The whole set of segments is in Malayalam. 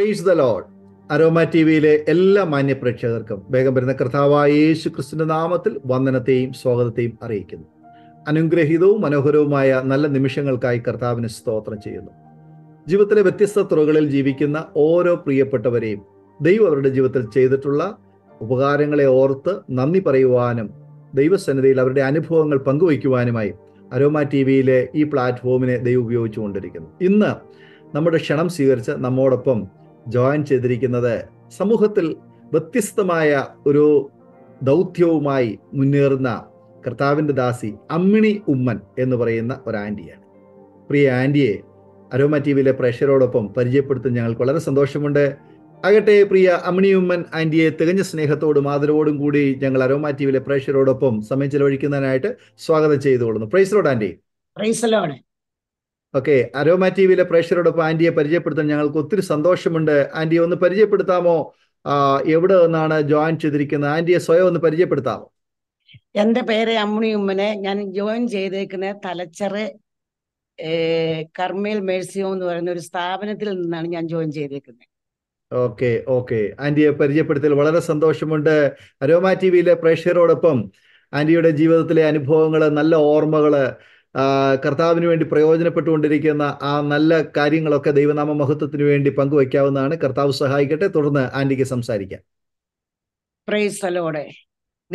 പ്രേസ് ദ ലോഡ് അരോമ ടി വിയിലെ എല്ലാ മാന്യ പ്രേക്ഷകർക്കും വേഗം വരുന്ന കർത്താവായ യേശു ക്രിസ്തുവിന്റെ നാമത്തിൽ വന്ദനത്തെയും സ്വാഗതത്തെയും അറിയിക്കുന്നു അനുഗ്രഹീതവും മനോഹരവുമായ നല്ല നിമിഷങ്ങൾക്കായി കർത്താവിന് സ്തോത്രം ചെയ്യുന്നു ജീവിതത്തിലെ വ്യത്യസ്ത തുറകളിൽ ജീവിക്കുന്ന ഓരോ പ്രിയപ്പെട്ടവരെയും ദൈവം അവരുടെ ജീവിതത്തിൽ ചെയ്തിട്ടുള്ള ഉപകാരങ്ങളെ ഓർത്ത് നന്ദി പറയുവാനും ദൈവസന്നിധിയിൽ അവരുടെ അനുഭവങ്ങൾ പങ്കുവയ്ക്കുവാനുമായി അരോമ ടി വിയിലെ ഈ പ്ലാറ്റ്ഫോമിനെ ദൈവം ഉപയോഗിച്ചുകൊണ്ടിരിക്കുന്നു ഇന്ന് നമ്മുടെ ക്ഷണം സ്വീകരിച്ച് നമ്മോടൊപ്പം ജോയിൻ ചെയ്തിരിക്കുന്നത് സമൂഹത്തിൽ വ്യത്യസ്തമായ ഒരു ദൗത്യവുമായി മുന്നേറുന്ന കർത്താവിൻ്റെ ദാസി അമ്മിണി ഉമ്മൻ എന്ന് പറയുന്ന ഒരു ആൻറ്റിയാണ് പ്രിയ ആൻറ്റിയെ അരോമ ടി വിയിലെ പ്രേക്ഷകരോടൊപ്പം പരിചയപ്പെടുത്തുന്ന ഞങ്ങൾക്ക് വളരെ സന്തോഷമുണ്ട് ആകട്ടെ പ്രിയ അമ്മിണി ഉമ്മൻ ആൻറ്റിയെ തികഞ്ഞ സ്നേഹത്തോടും ആദരവോടും കൂടി ഞങ്ങൾ അരോമ ടി വിയിലെ പ്രേക്ഷകരോടൊപ്പം സമയം ചെലവഴിക്കുന്നതിനായിട്ട് സ്വാഗതം കൊള്ളുന്നു praise the Lord aunty praise the Lord okay Aroma ടി വിയിലെ പ്രേക്ഷകരോടൊപ്പം ആന്റിയെ പരിചയപ്പെടുത്താൻ ഞങ്ങൾക്ക് ഒത്തിരി സന്തോഷമുണ്ട് ആന്റിയെ ഒന്ന് പരിചയപ്പെടുത്താമോ എവിടെ നിന്നാണ് ജോയിൻ ചെയ്തിരിക്കുന്നത് ആന്റിയെ സ്വയം ഒന്ന് പരിചയപ്പെടുത്താമോ എന്റെ പേര് അമ്മണി ഉമ്മനെ ഞാൻ ജോയിൻ ചെയ്തേക്കുന്ന തലച്ചറ് കർമ്മേൽ മേഴ്സിയോ എന്ന് പറയുന്ന ഒരു സ്ഥാപനത്തിൽ നിന്നാണ് ഞാൻ ജോയിൻ ചെയ്തേക്കുന്നത് ഓക്കെ ഓക്കെ ആന്റിയെ പരിചയപ്പെടുത്തൽ വളരെ സന്തോഷമുണ്ട് അരോമ ടി വിയിലെ പ്രേക്ഷകരോടൊപ്പം ആന്റിയുടെ ജീവിതത്തിലെ അനുഭവങ്ങള് നല്ല ഓർമ്മകള് കർത്താവിന് വേണ്ടി പ്രയോജനപ്പെട്ടുകൊണ്ടിരിക്കുന്ന ആ നല്ല കാര്യങ്ങളൊക്കെ ദൈവനാമ മഹത്വത്തിന് വേണ്ടി പങ്കുവയ്ക്കാവുന്നതാണ് കർത്താവ് സഹായിക്കട്ടെ തുടർന്ന് ആന്റിക്ക് സംസാരിക്കാം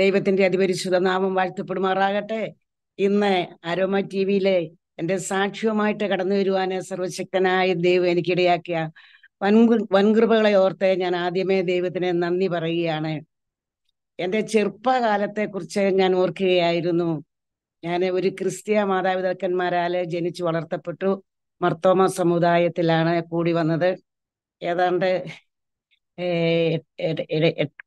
ദൈവത്തിന്റെ അതിപരിശുദ്ധ നാമം വാഴ്ത്തപ്പെടുമാറാകട്ടെ ഇന്ന് അരോമ ടി വിയിലെ എൻ്റെ സാക്ഷ്യവുമായിട്ട് കടന്നു വരുവാന് സർവശക്തനായ ദൈവം എനിക്കിടയാക്കിയ വൻ വൻകൃപകളെ ഓർത്ത് ഞാൻ ആദ്യമേ ദൈവത്തിന് നന്ദി പറയുകയാണ് എൻ്റെ ചെറുപ്പകാലത്തെ കുറിച്ച് ഞാൻ ഓർക്കുകയായിരുന്നു ഞാൻ ഒരു ക്രിസ്തീയ മാതാപിതാക്കന്മാരാൽ ജനിച്ചു വളർത്തപ്പെട്ടു മർത്തോമ സമുദായത്തിലാണ് കൂടി വന്നത് ഏതാണ്ട്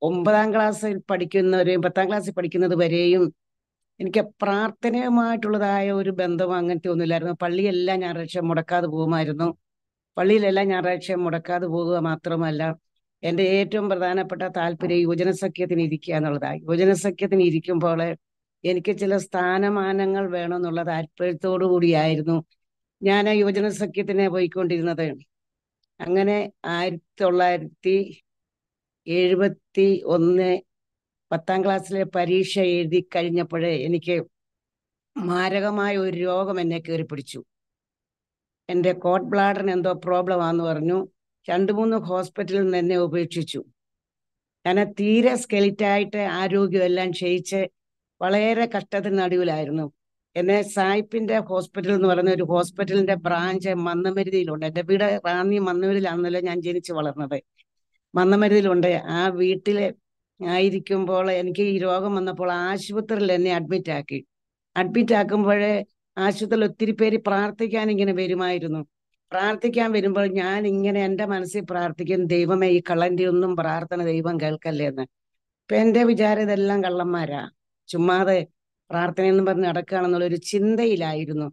ഒമ്പതാം ക്ലാസ്സിൽ പഠിക്കുന്ന ഒരു പത്താം ക്ലാസ്സിൽ പഠിക്കുന്നത് വരെയും എനിക്ക് പ്രാർത്ഥനയുമായിട്ടുള്ളതായ ഒരു ബന്ധം അങ്ങനത്തെ ഒന്നുമില്ലായിരുന്നു പള്ളിയെല്ലാം ഞായറാഴ്ച മുടക്കാതെ പോകുമായിരുന്നു പള്ളിയിലെല്ലാം ഞായറാഴ്ച മുടക്കാതെ പോകുക മാത്രമല്ല എൻ്റെ ഏറ്റവും പ്രധാനപ്പെട്ട താല്പര്യം യുവജന സഖ്യത്തിന് ഇരിക്കുക എന്നുള്ളതാണ് യുവജന സഖ്യത്തിന് ഇരിക്കുമ്പോൾ എനിക്ക് ചില സ്ഥാനമാനങ്ങൾ വേണമെന്നുള്ള താല്പര്യത്തോടു കൂടിയായിരുന്നു ഞാൻ ആ യുവജന സഖ്യത്തിനെ പോയിക്കൊണ്ടിരുന്നത് അങ്ങനെ ആയിരത്തി തൊള്ളായിരത്തി എഴുപത്തി ഒന്ന് പത്താം ക്ലാസ്സിലെ പരീക്ഷ എഴുതി കഴിഞ്ഞപ്പോഴേ എനിക്ക് മാരകമായ ഒരു രോഗം എന്നെ കയറി പിടിച്ചു എൻ്റെ കോട്ട് ബ്ലാഡറിന് എന്തോ പ്രോബ്ലം ആണെന്ന് പറഞ്ഞു രണ്ടു മൂന്ന് ഹോസ്പിറ്റലിൽ നിന്ന് എന്നെ ഉപേക്ഷിച്ചു ഞാൻ തീരെ സ്കെലിറ്റായിട്ട് ആരോഗ്യമെല്ലാം ക്ഷയിച്ച് വളരെ കഷ്ടത്തിന് നടുവിലായിരുന്നു എന്നെ സായിപ്പിന്റെ ഹോസ്പിറ്റൽ എന്ന് പറയുന്ന ഒരു ഹോസ്പിറ്റലിന്റെ ബ്രാഞ്ച് മന്നമരുതിയിലുണ്ട് എന്റെ വീട് റാന്നി മന്നമരുതിലാണെന്നല്ലോ ഞാൻ ജനിച്ചു വളർന്നത് മന്നമരുതിയിലുണ്ട് ആ വീട്ടിലെ ആയിരിക്കുമ്പോൾ എനിക്ക് ഈ രോഗം വന്നപ്പോൾ ആശുപത്രിയിൽ എന്നെ അഡ്മിറ്റ് ആക്കി അഡ്മിറ്റ് ആക്കുമ്പോഴേ ആശുപത്രിയിൽ ഒത്തിരി പേര് പ്രാർത്ഥിക്കാൻ ഇങ്ങനെ വരുമായിരുന്നു പ്രാർത്ഥിക്കാൻ വരുമ്പോൾ ഞാൻ ഇങ്ങനെ എൻ്റെ മനസ്സിൽ പ്രാർത്ഥിക്കും ദൈവമേ ഈ കള്ളൻ്റെ ഒന്നും പ്രാർത്ഥന ദൈവം കേൾക്കല്ലേ എന്ന് ഇപ്പൊ എൻ്റെ വിചാരം ഇതെല്ലാം കള്ളന്മാരാ ചുമ്മാതെ എന്ന് പറഞ്ഞ് നടക്കുകയാണെന്നുള്ള ഒരു ചിന്തയിലായിരുന്നു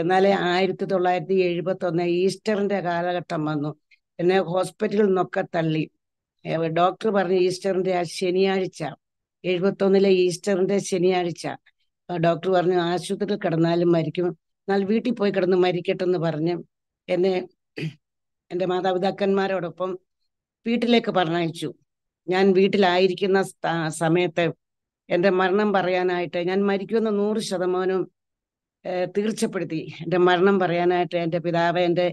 എന്നാൽ ആയിരത്തി തൊള്ളായിരത്തി എഴുപത്തി ഒന്ന് ഈസ്റ്ററിന്റെ കാലഘട്ടം വന്നു എന്നെ ഹോസ്പിറ്റലിൽ നിന്നൊക്കെ തള്ളി ഡോക്ടർ പറഞ്ഞു ഈസ്റ്ററിന്റെ ആ ശനിയാഴ്ച എഴുപത്തൊന്നിലെ ഈസ്റ്ററിന്റെ ശനിയാഴ്ച ഡോക്ടർ പറഞ്ഞു ആശുപത്രിയിൽ കിടന്നാലും മരിക്കും എന്നാൽ വീട്ടിൽ പോയി കിടന്ന് മരിക്കട്ടെ എന്ന് പറഞ്ഞ് എന്നെ എൻ്റെ മാതാപിതാക്കന്മാരോടൊപ്പം വീട്ടിലേക്ക് പറഞ്ഞയച്ചു ഞാൻ വീട്ടിലായിരിക്കുന്ന സമയത്ത് എൻ്റെ മരണം പറയാനായിട്ട് ഞാൻ മരിക്കുമെന്ന് നൂറ് ശതമാനവും തീർച്ചപ്പെടുത്തി എൻ്റെ മരണം പറയാനായിട്ട് എൻ്റെ പിതാവ് എൻ്റെ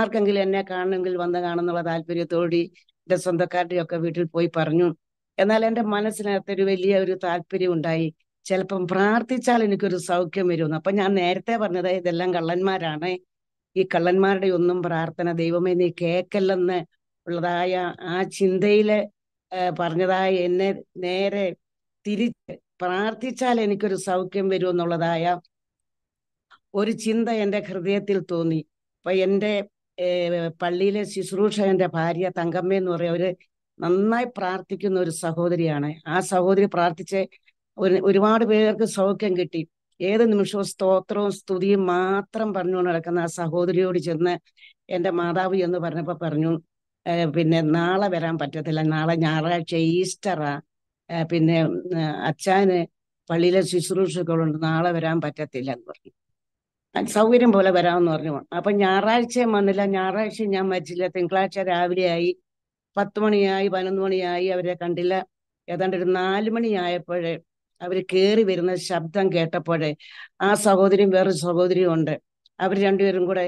ആർക്കെങ്കിലും എന്നെ കാണണമെങ്കിൽ വന്ന് കാണുന്നുള്ള താല്പര്യത്തോടി എൻ്റെ സ്വന്തക്കാരുടെ ഒക്കെ വീട്ടിൽ പോയി പറഞ്ഞു എന്നാൽ എൻ്റെ മനസ്സിനകത്ത് ഒരു വലിയ ഒരു താല്പര്യം ഉണ്ടായി ചിലപ്പം പ്രാർത്ഥിച്ചാൽ എനിക്കൊരു സൗഖ്യം വരുമെന്ന് അപ്പം ഞാൻ നേരത്തെ പറഞ്ഞത് ഇതെല്ലാം കള്ളന്മാരാണ് ഈ കള്ളന്മാരുടെ ഒന്നും പ്രാർത്ഥന ദൈവമേ നീ കേക്കല്ലെന്ന് ഉള്ളതായ ആ ചിന്തയിലെ പറഞ്ഞതായ എന്നെ നേരെ തിരിച്ച് പ്രാർത്ഥിച്ചാൽ എനിക്കൊരു സൗഖ്യം എന്നുള്ളതായ ഒരു ചിന്ത എൻ്റെ ഹൃദയത്തിൽ തോന്നി അപ്പൊ എൻ്റെ പള്ളിയിലെ ശുശ്രൂഷ എൻ്റെ ഭാര്യ തങ്കമ്മ എന്ന് പറയുക ഒരു നന്നായി പ്രാർത്ഥിക്കുന്ന ഒരു സഹോദരിയാണ് ആ സഹോദരി പ്രാർത്ഥിച്ച് ഒരുപാട് പേർക്ക് സൗഖ്യം കിട്ടി ഏത് നിമിഷവും സ്തോത്രവും സ്തുതിയും മാത്രം പറഞ്ഞുകൊണ്ട് നടക്കുന്ന ആ സഹോദരിയോട് ചെന്ന് എൻ്റെ മാതാവ് എന്ന് പറഞ്ഞപ്പോൾ പറഞ്ഞു പിന്നെ നാളെ വരാൻ പറ്റത്തില്ല നാളെ ഞായറാഴ്ച ഈസ്റ്ററാ പിന്നെ അച്ഛാന് പള്ളിയിലെ ശുശ്രൂഷകളുണ്ട് നാളെ വരാൻ പറ്റത്തില്ല എന്ന് പറഞ്ഞു സൗകര്യം പോലെ വരാമെന്ന് പറഞ്ഞു അപ്പൊ ഞായറാഴ്ചയും വന്നില്ല ഞായറാഴ്ച ഞാൻ മരിച്ചില്ല തിങ്കളാഴ്ച ആയി പത്ത് മണിയായി പതിനൊന്ന് മണിയായി അവരെ കണ്ടില്ല ഏതാണ്ട് ഒരു നാല് മണിയായപ്പോഴേ അവർ കയറി വരുന്ന ശബ്ദം കേട്ടപ്പോഴേ ആ സഹോദരിയും വേറൊരു സഹോദരിയും ഉണ്ട് അവർ രണ്ടുപേരും കൂടെ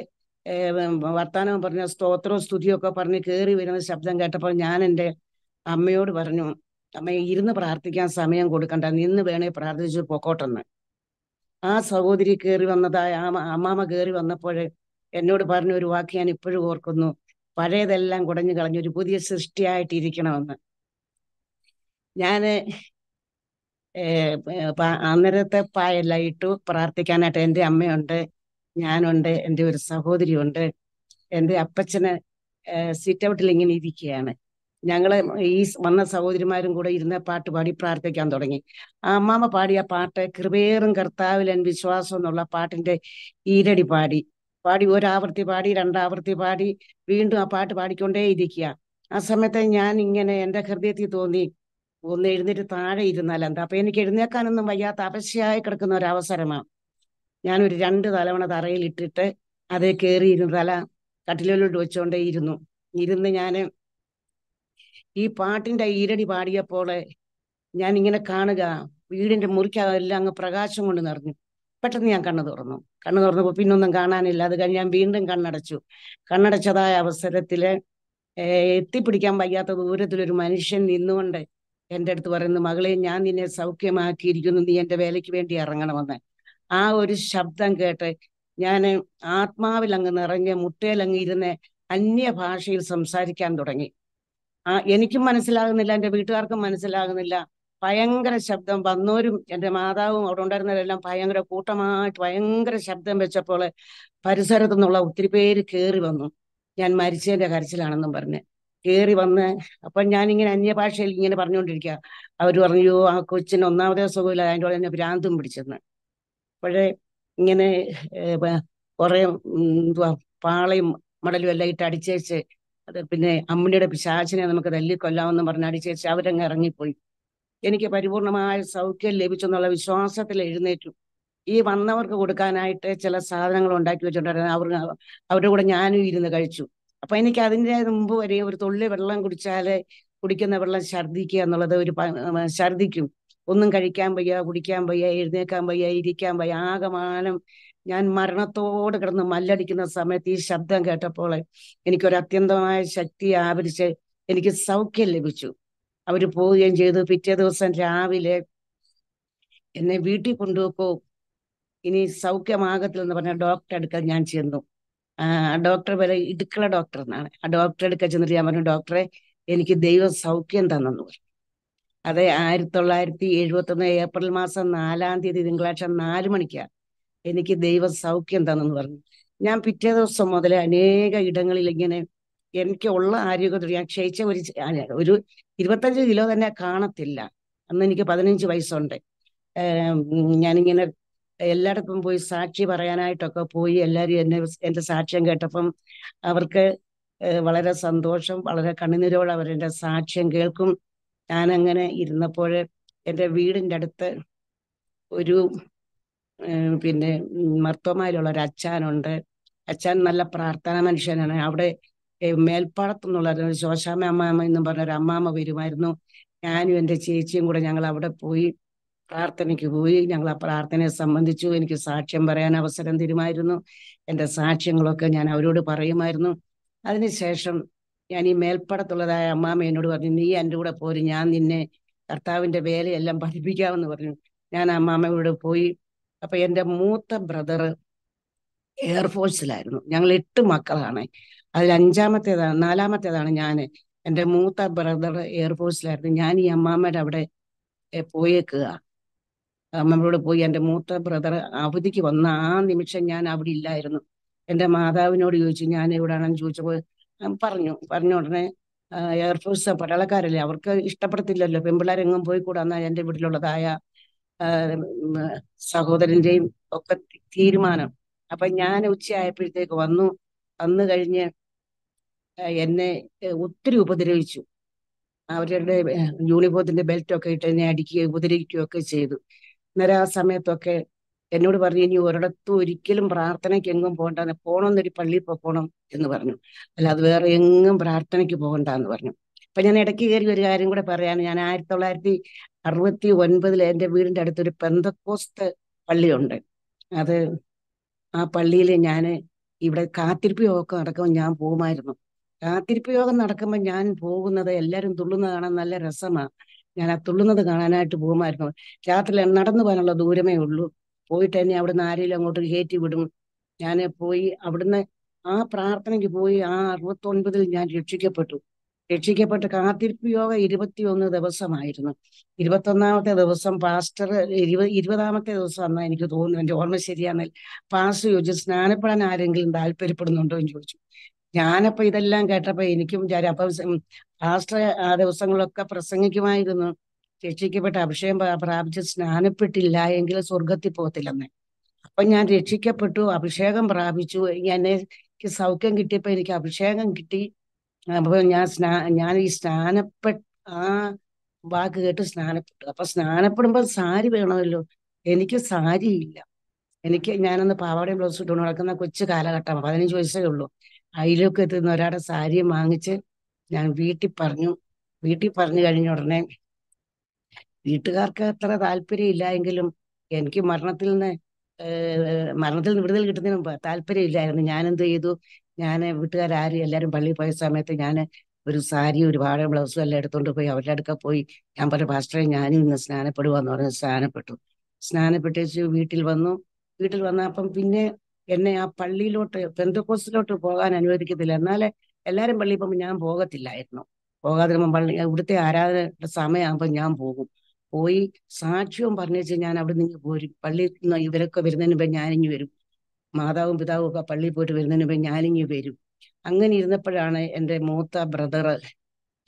വർത്തമാനം പറഞ്ഞ സ്തോത്രവും സ്തുതിയും ഒക്കെ പറഞ്ഞ് കയറി വരുന്ന ശബ്ദം കേട്ടപ്പോൾ ഞാൻ എൻ്റെ അമ്മയോട് പറഞ്ഞു അമ്മ ഇരുന്ന് പ്രാർത്ഥിക്കാൻ സമയം കൊടുക്കണ്ട നിന്ന് വേണേ പ്രാർത്ഥിച്ചു പൊക്കോട്ടെന്ന് ആ സഹോദരി കയറി വന്നതായ ആ അമ്മാമ കയറി വന്നപ്പോൾ എന്നോട് പറഞ്ഞ ഒരു വാക്ക് ഞാൻ ഇപ്പോഴും ഓർക്കുന്നു പഴയതെല്ലാം കുടഞ്ഞു കളഞ്ഞു ഒരു പുതിയ സൃഷ്ടിയായിട്ടിരിക്കണമെന്ന് ഞാന് അന്നേരത്തെ പായല്ല ഇട്ടു പ്രാർത്ഥിക്കാനായിട്ട് എൻ്റെ അമ്മയുണ്ട് ഞാനുണ്ട് എൻ്റെ ഒരു സഹോദരി ഉണ്ട് എൻ്റെ അപ്പച്ചന് സിറ്റ് ഔട്ടിൽ ഇങ്ങനെ ഇരിക്കുകയാണ് ഞങ്ങൾ ഈ വന്ന സഹോദരിമാരും കൂടെ ഇരുന്ന് പാട്ട് പാടി പ്രാർത്ഥിക്കാൻ തുടങ്ങി ആ അമ്മാമ്മ പാടിയ പാട്ട് കൃപേറും എൻ വിശ്വാസം എന്നുള്ള പാട്ടിന്റെ ഈരടി പാടി പാടി ഒരാവർത്തി പാടി രണ്ടാവർത്തി പാടി വീണ്ടും ആ പാട്ട് പാടിക്കൊണ്ടേ ഇരിക്കുക ആ സമയത്ത് ഞാൻ ഇങ്ങനെ എൻ്റെ ഹൃദയത്തിൽ തോന്നി ഒന്ന് എഴുന്നേറ്റ് താഴെ ഇരുന്നാൽ എന്താ അപ്പൊ എനിക്ക് എഴുന്നേക്കാനൊന്നും വയ്യാത്ത അവശയായി കിടക്കുന്ന ഒരു അവസരമാണ് ഞാനൊരു രണ്ട് തലവണ തറയിൽ ഇട്ടിട്ട് അത് കയറിയിരുന്നു തല കട്ടിലോട്ട് വെച്ചോണ്ടേ ഇരുന്നു ഇരുന്ന് ഞാൻ ഈ പാട്ടിന്റെ ഈരടി പാടിയപ്പോൾ ഞാൻ ഇങ്ങനെ കാണുക വീടിന്റെ മുറിക്കതെല്ലാം അങ്ങ് പ്രകാശം കൊണ്ട് നിറഞ്ഞു പെട്ടെന്ന് ഞാൻ കണ്ണു തുറന്നു കണ്ണു തുറന്നപ്പോൾ പിന്നൊന്നും കാണാനില്ല അത് കഴിഞ്ഞ് ഞാൻ വീണ്ടും കണ്ണടച്ചു കണ്ണടച്ചതായ അവസരത്തില് എത്തിപ്പിടിക്കാൻ വയ്യാത്ത ദൂരത്തിലൊരു മനുഷ്യൻ നിന്നുകൊണ്ട് എൻ്റെ അടുത്ത് പറയുന്നു മകളെ ഞാൻ നിന്നെ സൗഖ്യമാക്കിയിരിക്കുന്നു നീ എൻ്റെ വേലയ്ക്ക് വേണ്ടി ഇറങ്ങണമെന്ന് ആ ഒരു ശബ്ദം കേട്ട് ഞാൻ ആത്മാവിൽ അങ്ങ് നിറഞ്ഞ് അങ്ങ് ഇരുന്ന് അന്യ ഭാഷയിൽ സംസാരിക്കാൻ തുടങ്ങി ആ എനിക്കും മനസ്സിലാകുന്നില്ല എൻ്റെ വീട്ടുകാർക്കും മനസ്സിലാകുന്നില്ല ഭയങ്കര ശബ്ദം വന്നോരും എൻ്റെ മാതാവും അവിടെ ഉണ്ടായിരുന്നവരെല്ലാം ഭയങ്കര കൂട്ടമായിട്ട് ഭയങ്കര ശബ്ദം വെച്ചപ്പോൾ പരിസരത്തു നിന്നുള്ള ഒത്തിരി പേര് കയറി വന്നു ഞാൻ മരിച്ചതിൻ്റെ കരച്ചിലാണെന്നും പറഞ്ഞ് കയറി വന്ന് അപ്പം ഞാനിങ്ങനെ അന്യഭാഷയിൽ ഇങ്ങനെ പറഞ്ഞുകൊണ്ടിരിക്കുക അവർ പറഞ്ഞു ആ കൊച്ചിന് ഒന്നാമതേ സുഖമില്ല അതിൻ്റെ ഉടനെ ഭ്രാന്തും പിടിച്ചെന്ന് അപ്പോഴേ ഇങ്ങനെ കുറെ എന്തുവാ പാളയും മടലും എല്ലാം ഇട്ട് അടിച്ചേച്ച് അത് പിന്നെ അമ്മിണിയുടെ പിശാചിനെ നമുക്ക് തല്ലിക്കൊല്ലാമെന്ന് പറഞ്ഞ് അടിച്ചേച്ച് അവരങ്ങ് ഇറങ്ങിപ്പോയി എനിക്ക് പരിപൂർണമായ സൗഖ്യം ലഭിച്ചു എന്നുള്ള വിശ്വാസത്തിൽ എഴുന്നേറ്റു ഈ വന്നവർക്ക് കൊടുക്കാനായിട്ട് ചില സാധനങ്ങൾ ഉണ്ടാക്കി വെച്ചിട്ടുണ്ടായിരുന്നു അവർ അവരുടെ കൂടെ ഞാനും ഇരുന്ന് കഴിച്ചു അപ്പൊ എനിക്ക് അതിൻ്റെ മുമ്പ് വരെ ഒരു തുള്ളി വെള്ളം കുടിച്ചാലേ കുടിക്കുന്ന വെള്ളം ഛർദിക്കുക എന്നുള്ളത് ഒരു ഛർദിക്കും ഒന്നും കഴിക്കാൻ വയ്യ കുടിക്കാൻ വയ്യ എഴുന്നേക്കാൻ വയ്യ ഇരിക്കാൻ വയ്യ ആകമാനം ഞാൻ മരണത്തോട് കിടന്ന് മല്ലടിക്കുന്ന സമയത്ത് ഈ ശബ്ദം കേട്ടപ്പോൾ എനിക്കൊരു അത്യന്തമായ ശക്തി ആവരിച്ച് എനിക്ക് സൗഖ്യം ലഭിച്ചു അവർ പോവുകയും ചെയ്തു പിറ്റേ ദിവസം രാവിലെ എന്നെ വീട്ടിൽ കൊണ്ടുപോക്കോ ഇനി സൗഖ്യമാകത്തില്ലെന്ന് എന്ന് പറഞ്ഞ ഡോക്ടറെ അടുക്കൽ ഞാൻ ചെന്നു ആ ഡോക്ടർ വരെ ഇടുക്കള ഡോക്ടർ എന്നാണ് ആ ഡോക്ടറെ അടുക്കൽ ചെന്നിട്ട് ഞാൻ പറഞ്ഞു ഡോക്ടറെ എനിക്ക് ദൈവം സൗഖ്യം തന്നെന്ന് പറഞ്ഞു അത് ആയിരത്തി തൊള്ളായിരത്തി എഴുപത്തൊന്ന് ഏപ്രിൽ മാസം നാലാം തീയതി തിങ്കളാഴ്ച നാല് മണിക്കാണ് എനിക്ക് ദൈവ സൗഖ്യം തന്നെന്ന് പറഞ്ഞു ഞാൻ പിറ്റേ ദിവസം മുതൽ അനേക ഇടങ്ങളിൽ ഇങ്ങനെ എനിക്ക് ഉള്ള ആരോഗ്യത്തോട് ഞാൻ ക്ഷയിച്ച ഒരു ഒരു ഇരുപത്തഞ്ച് കിലോ തന്നെ കാണത്തില്ല അന്ന് എനിക്ക് പതിനഞ്ച് വയസ്സുണ്ട് ഞാനിങ്ങനെ എല്ലായിടത്തും പോയി സാക്ഷി പറയാനായിട്ടൊക്കെ പോയി എല്ലാവരും എന്നെ എൻ്റെ സാക്ഷ്യം കേട്ടപ്പം അവർക്ക് വളരെ സന്തോഷം വളരെ കണ്ണുനീരോടെ അവരെ സാക്ഷ്യം കേൾക്കും ഞാൻ അങ്ങനെ ഇരുന്നപ്പോൾ എൻ്റെ വീടിൻ്റെ അടുത്ത് ഒരു പിന്നെ മർത്തോമായിലുള്ള ഒരു അച്ഛാനുണ്ട് അച്ഛൻ നല്ല പ്രാർത്ഥന മനുഷ്യനാണ് അവിടെ മേൽപ്പാടത്തുനിന്നുള്ള ഒരു ശോശാമ അമ്മാമ എന്ന് പറഞ്ഞ ഒരു അമ്മാമ വരുമായിരുന്നു ഞാനും എൻ്റെ ചേച്ചിയും കൂടെ ഞങ്ങൾ അവിടെ പോയി പ്രാർത്ഥനയ്ക്ക് പോയി ഞങ്ങൾ ആ പ്രാർത്ഥനയെ സംബന്ധിച്ചു എനിക്ക് സാക്ഷ്യം പറയാൻ അവസരം തരുമായിരുന്നു എൻ്റെ സാക്ഷ്യങ്ങളൊക്കെ ഞാൻ അവരോട് പറയുമായിരുന്നു അതിനുശേഷം ഞാൻ ഈ മേൽപ്പടത്തുള്ളതായ അമ്മാമ്മ എന്നോട് പറഞ്ഞു നീ എൻ്റെ കൂടെ പോരും ഞാൻ നിന്നെ കർത്താവിൻ്റെ വേലയെല്ലാം പഠിപ്പിക്കാമെന്ന് പറഞ്ഞു ഞാൻ അമ്മാമ്മയോട് പോയി അപ്പൊ എൻ്റെ മൂത്ത ബ്രദർ എയർഫോഴ്സിലായിരുന്നു ഞങ്ങൾ എട്ട് മക്കളാണ് അതിൽ അഞ്ചാമത്തേതാണ് നാലാമത്തേതാണ് ഞാൻ എൻ്റെ മൂത്ത ബ്രദർ എയർഫോഴ്സിലായിരുന്നു ഞാൻ ഈ അമ്മാമ്മയുടെ അവിടെ പോയേക്കുക അമ്മമ്മയോട് പോയി എൻ്റെ മൂത്ത ബ്രദർ അവധിക്ക് വന്ന ആ നിമിഷം ഞാൻ അവിടെ ഇല്ലായിരുന്നു എൻ്റെ മാതാവിനോട് ചോദിച്ചു ഞാൻ എവിടെയാണെന്ന് ചോദിച്ചപ്പോൾ പറഞ്ഞു പറഞ്ഞ ഉടനെ എയർഫോഴ്സ് പട്ടാളക്കാരല്ലേ അവർക്ക് ഇഷ്ടപ്പെടത്തില്ലല്ലോ പെമ്പിള്ളാരെങ്ങും പോയി കൂടാന്നാ എന്റെ വീട്ടിലുള്ളതായ സഹോദരന്റെയും ഒക്കെ തീരുമാനം അപ്പൊ ഞാൻ ഉച്ചയായപ്പോഴത്തേക്ക് വന്നു വന്നു കഴിഞ്ഞ് എന്നെ ഒത്തിരി ഉപദ്രവിച്ചു അവരുടെ യൂണിഫോമിന്റെ ബെൽറ്റൊക്കെ ഇട്ട് എന്നെ അടിക്കുകയും ഉപദ്രവിക്കുകയും ഒക്കെ ചെയ്തു അന്നേരം ആ സമയത്തൊക്കെ എന്നോട് പറഞ്ഞു ഇനി ഒരിടത്തും ഒരിക്കലും പ്രാർത്ഥനയ്ക്ക് എങ്ങും പോകണം എന്നൊരു പള്ളിയിൽ പോകണം എന്ന് പറഞ്ഞു അല്ലാതെ വേറെ എങ്ങും പ്രാർത്ഥനയ്ക്ക് പോകണ്ട എന്ന് പറഞ്ഞു അപ്പൊ ഞാൻ ഇടയ്ക്ക് കയറി ഒരു കാര്യം കൂടെ പറയാണ് ഞാൻ ആയിരത്തി തൊള്ളായിരത്തി അറുപത്തി ഒൻപതിൽ എൻ്റെ വീടിന്റെ അടുത്തൊരു പെന്തക്കോസ്ത് പള്ളിയുണ്ട് അത് ആ പള്ളിയിൽ ഞാൻ ഇവിടെ കാത്തിരിപ്പ് യോഗം നടക്കുമ്പോൾ ഞാൻ പോകുമായിരുന്നു കാത്തിരിപ്പ് യോഗം നടക്കുമ്പോൾ ഞാൻ പോകുന്നത് എല്ലാവരും തുള്ളുന്നത് കാണാൻ നല്ല രസമാണ് ഞാൻ ആ തുള്ളുന്നത് കാണാനായിട്ട് പോകുമായിരുന്നു രാത്രി നടന്നു പോകാനുള്ള ദൂരമേ ഉള്ളൂ പോയിട്ട് തന്നെ അവിടുന്ന് ആരെങ്കിലും അങ്ങോട്ട് കയറ്റി വിടും ഞാൻ പോയി അവിടുന്ന് ആ പ്രാർത്ഥനയ്ക്ക് പോയി ആ അറുപത്തൊൻപതിൽ ഞാൻ രക്ഷിക്കപ്പെട്ടു രക്ഷിക്കപ്പെട്ട് കാത്തിരിപ്പ് യോഗ ഇരുപത്തിയൊന്ന് ദിവസമായിരുന്നു ഇരുപത്തൊന്നാമത്തെ ദിവസം പാസ്റ്റർ ഇരുപത് ഇരുപതാമത്തെ ദിവസം എന്നാ എനിക്ക് തോന്നുന്നു എൻ്റെ ഓർമ്മ ശരിയാണെങ്കിൽ പാസ്റ്റർ ചോദിച്ചു സ്നാനപ്പെടാൻ ആരെങ്കിലും താല്പര്യപ്പെടുന്നുണ്ടോ എന്ന് ചോദിച്ചു ഞാനപ്പോ ഇതെല്ലാം കേട്ടപ്പോ എനിക്കും വിചാരം അപ്പം പാസ്റ്റർ ആ ദിവസങ്ങളൊക്കെ പ്രസംഗിക്കുമായിരുന്നു രക്ഷിക്കപ്പെട്ട അഭിഷേകം പ്രാപിച്ച് സ്നാനപ്പെട്ടില്ല എങ്കിൽ സ്വർഗത്തിൽ പോകത്തില്ലെന്ന് അപ്പൊ ഞാൻ രക്ഷിക്കപ്പെട്ടു അഭിഷേകം പ്രാപിച്ചു എന്നെ സൗഖ്യം കിട്ടിയപ്പോ എനിക്ക് അഭിഷേകം കിട്ടി അപ്പൊ ഞാൻ സ്നാ ഞാൻ ഈ സ്നാനപ്പെട്ട് ആ വാക്ക് കേട്ട് സ്നാനപ്പെട്ടു അപ്പൊ സ്നാനപ്പെടുമ്പോ സാരി വേണമല്ലോ എനിക്ക് സാരി ഇല്ല എനിക്ക് ഞാനൊന്ന് പാവാടയും ബ്ലൗസ് ഇട്ടുകൊണ്ട് നടക്കുന്ന കൊച്ചു കാലഘട്ടം പതിനഞ്ച് വയസ്സേ ഉള്ളൂ അതിലൊക്കെ എത്തുന്ന ഒരാളുടെ സാരി വാങ്ങിച്ച് ഞാൻ വീട്ടിൽ പറഞ്ഞു വീട്ടിൽ പറഞ്ഞു കഴിഞ്ഞ ഉടനെ വീട്ടുകാർക്ക് അത്ര താല്പര്യം ഇല്ല എങ്കിലും എനിക്ക് മരണത്തിൽ നിന്ന് മരണത്തിൽ നിന്ന് വിടുതൽ കിട്ടുന്നതിന് മുമ്പ് താല്പര്യം ഇല്ലായിരുന്നു ഞാൻ എന്ത് ചെയ്തു ഞാൻ വീട്ടുകാരും എല്ലാവരും പള്ളിയിൽ പോയ സമയത്ത് ഞാൻ ഒരു സാരി ഒരു പാഴ ബ്ലൗസും എല്ലാം എടുത്തുകൊണ്ട് പോയി അവരുടെ അടുക്ക പോയി ഞാൻ പറഞ്ഞു പാസ്റ്ററെ ഞാനും ഇന്ന് എന്ന് പറഞ്ഞ് സ്നാനപ്പെട്ടു സ്നാനപ്പെട്ടേച്ച് വീട്ടിൽ വന്നു വീട്ടിൽ വന്നപ്പം പിന്നെ എന്നെ ആ പള്ളിയിലോട്ട് പെന്തക്കോസിലോട്ട് പോകാൻ അനുവദിക്കത്തില്ല എന്നാലേ എല്ലാവരും പള്ളിയിൽ പോകുമ്പോൾ ഞാൻ പോകത്തില്ലായിരുന്നു പോകാതിരുമ്പം പള്ളി ഇവിടുത്തെ ആരാധന സമയമാകുമ്പോൾ ഞാൻ പോകും പോയി സാക്ഷ്യവും പറഞ്ഞു വെച്ചാൽ ഞാൻ അവിടെ നിന്ന് പോരും പള്ളിയിൽ നിന്ന് ഇവരൊക്കെ വരുന്നതിന് മുമ്പ് ഞാനിഞ്ഞു വരും മാതാവും പിതാവും ഒക്കെ പള്ളിയിൽ പോയിട്ട് വരുന്നതിന് മുമ്പ് ഞാനിഞ്ഞു വരും അങ്ങനെ ഇരുന്നപ്പോഴാണ് എൻ്റെ മൂത്ത ബ്രദറ്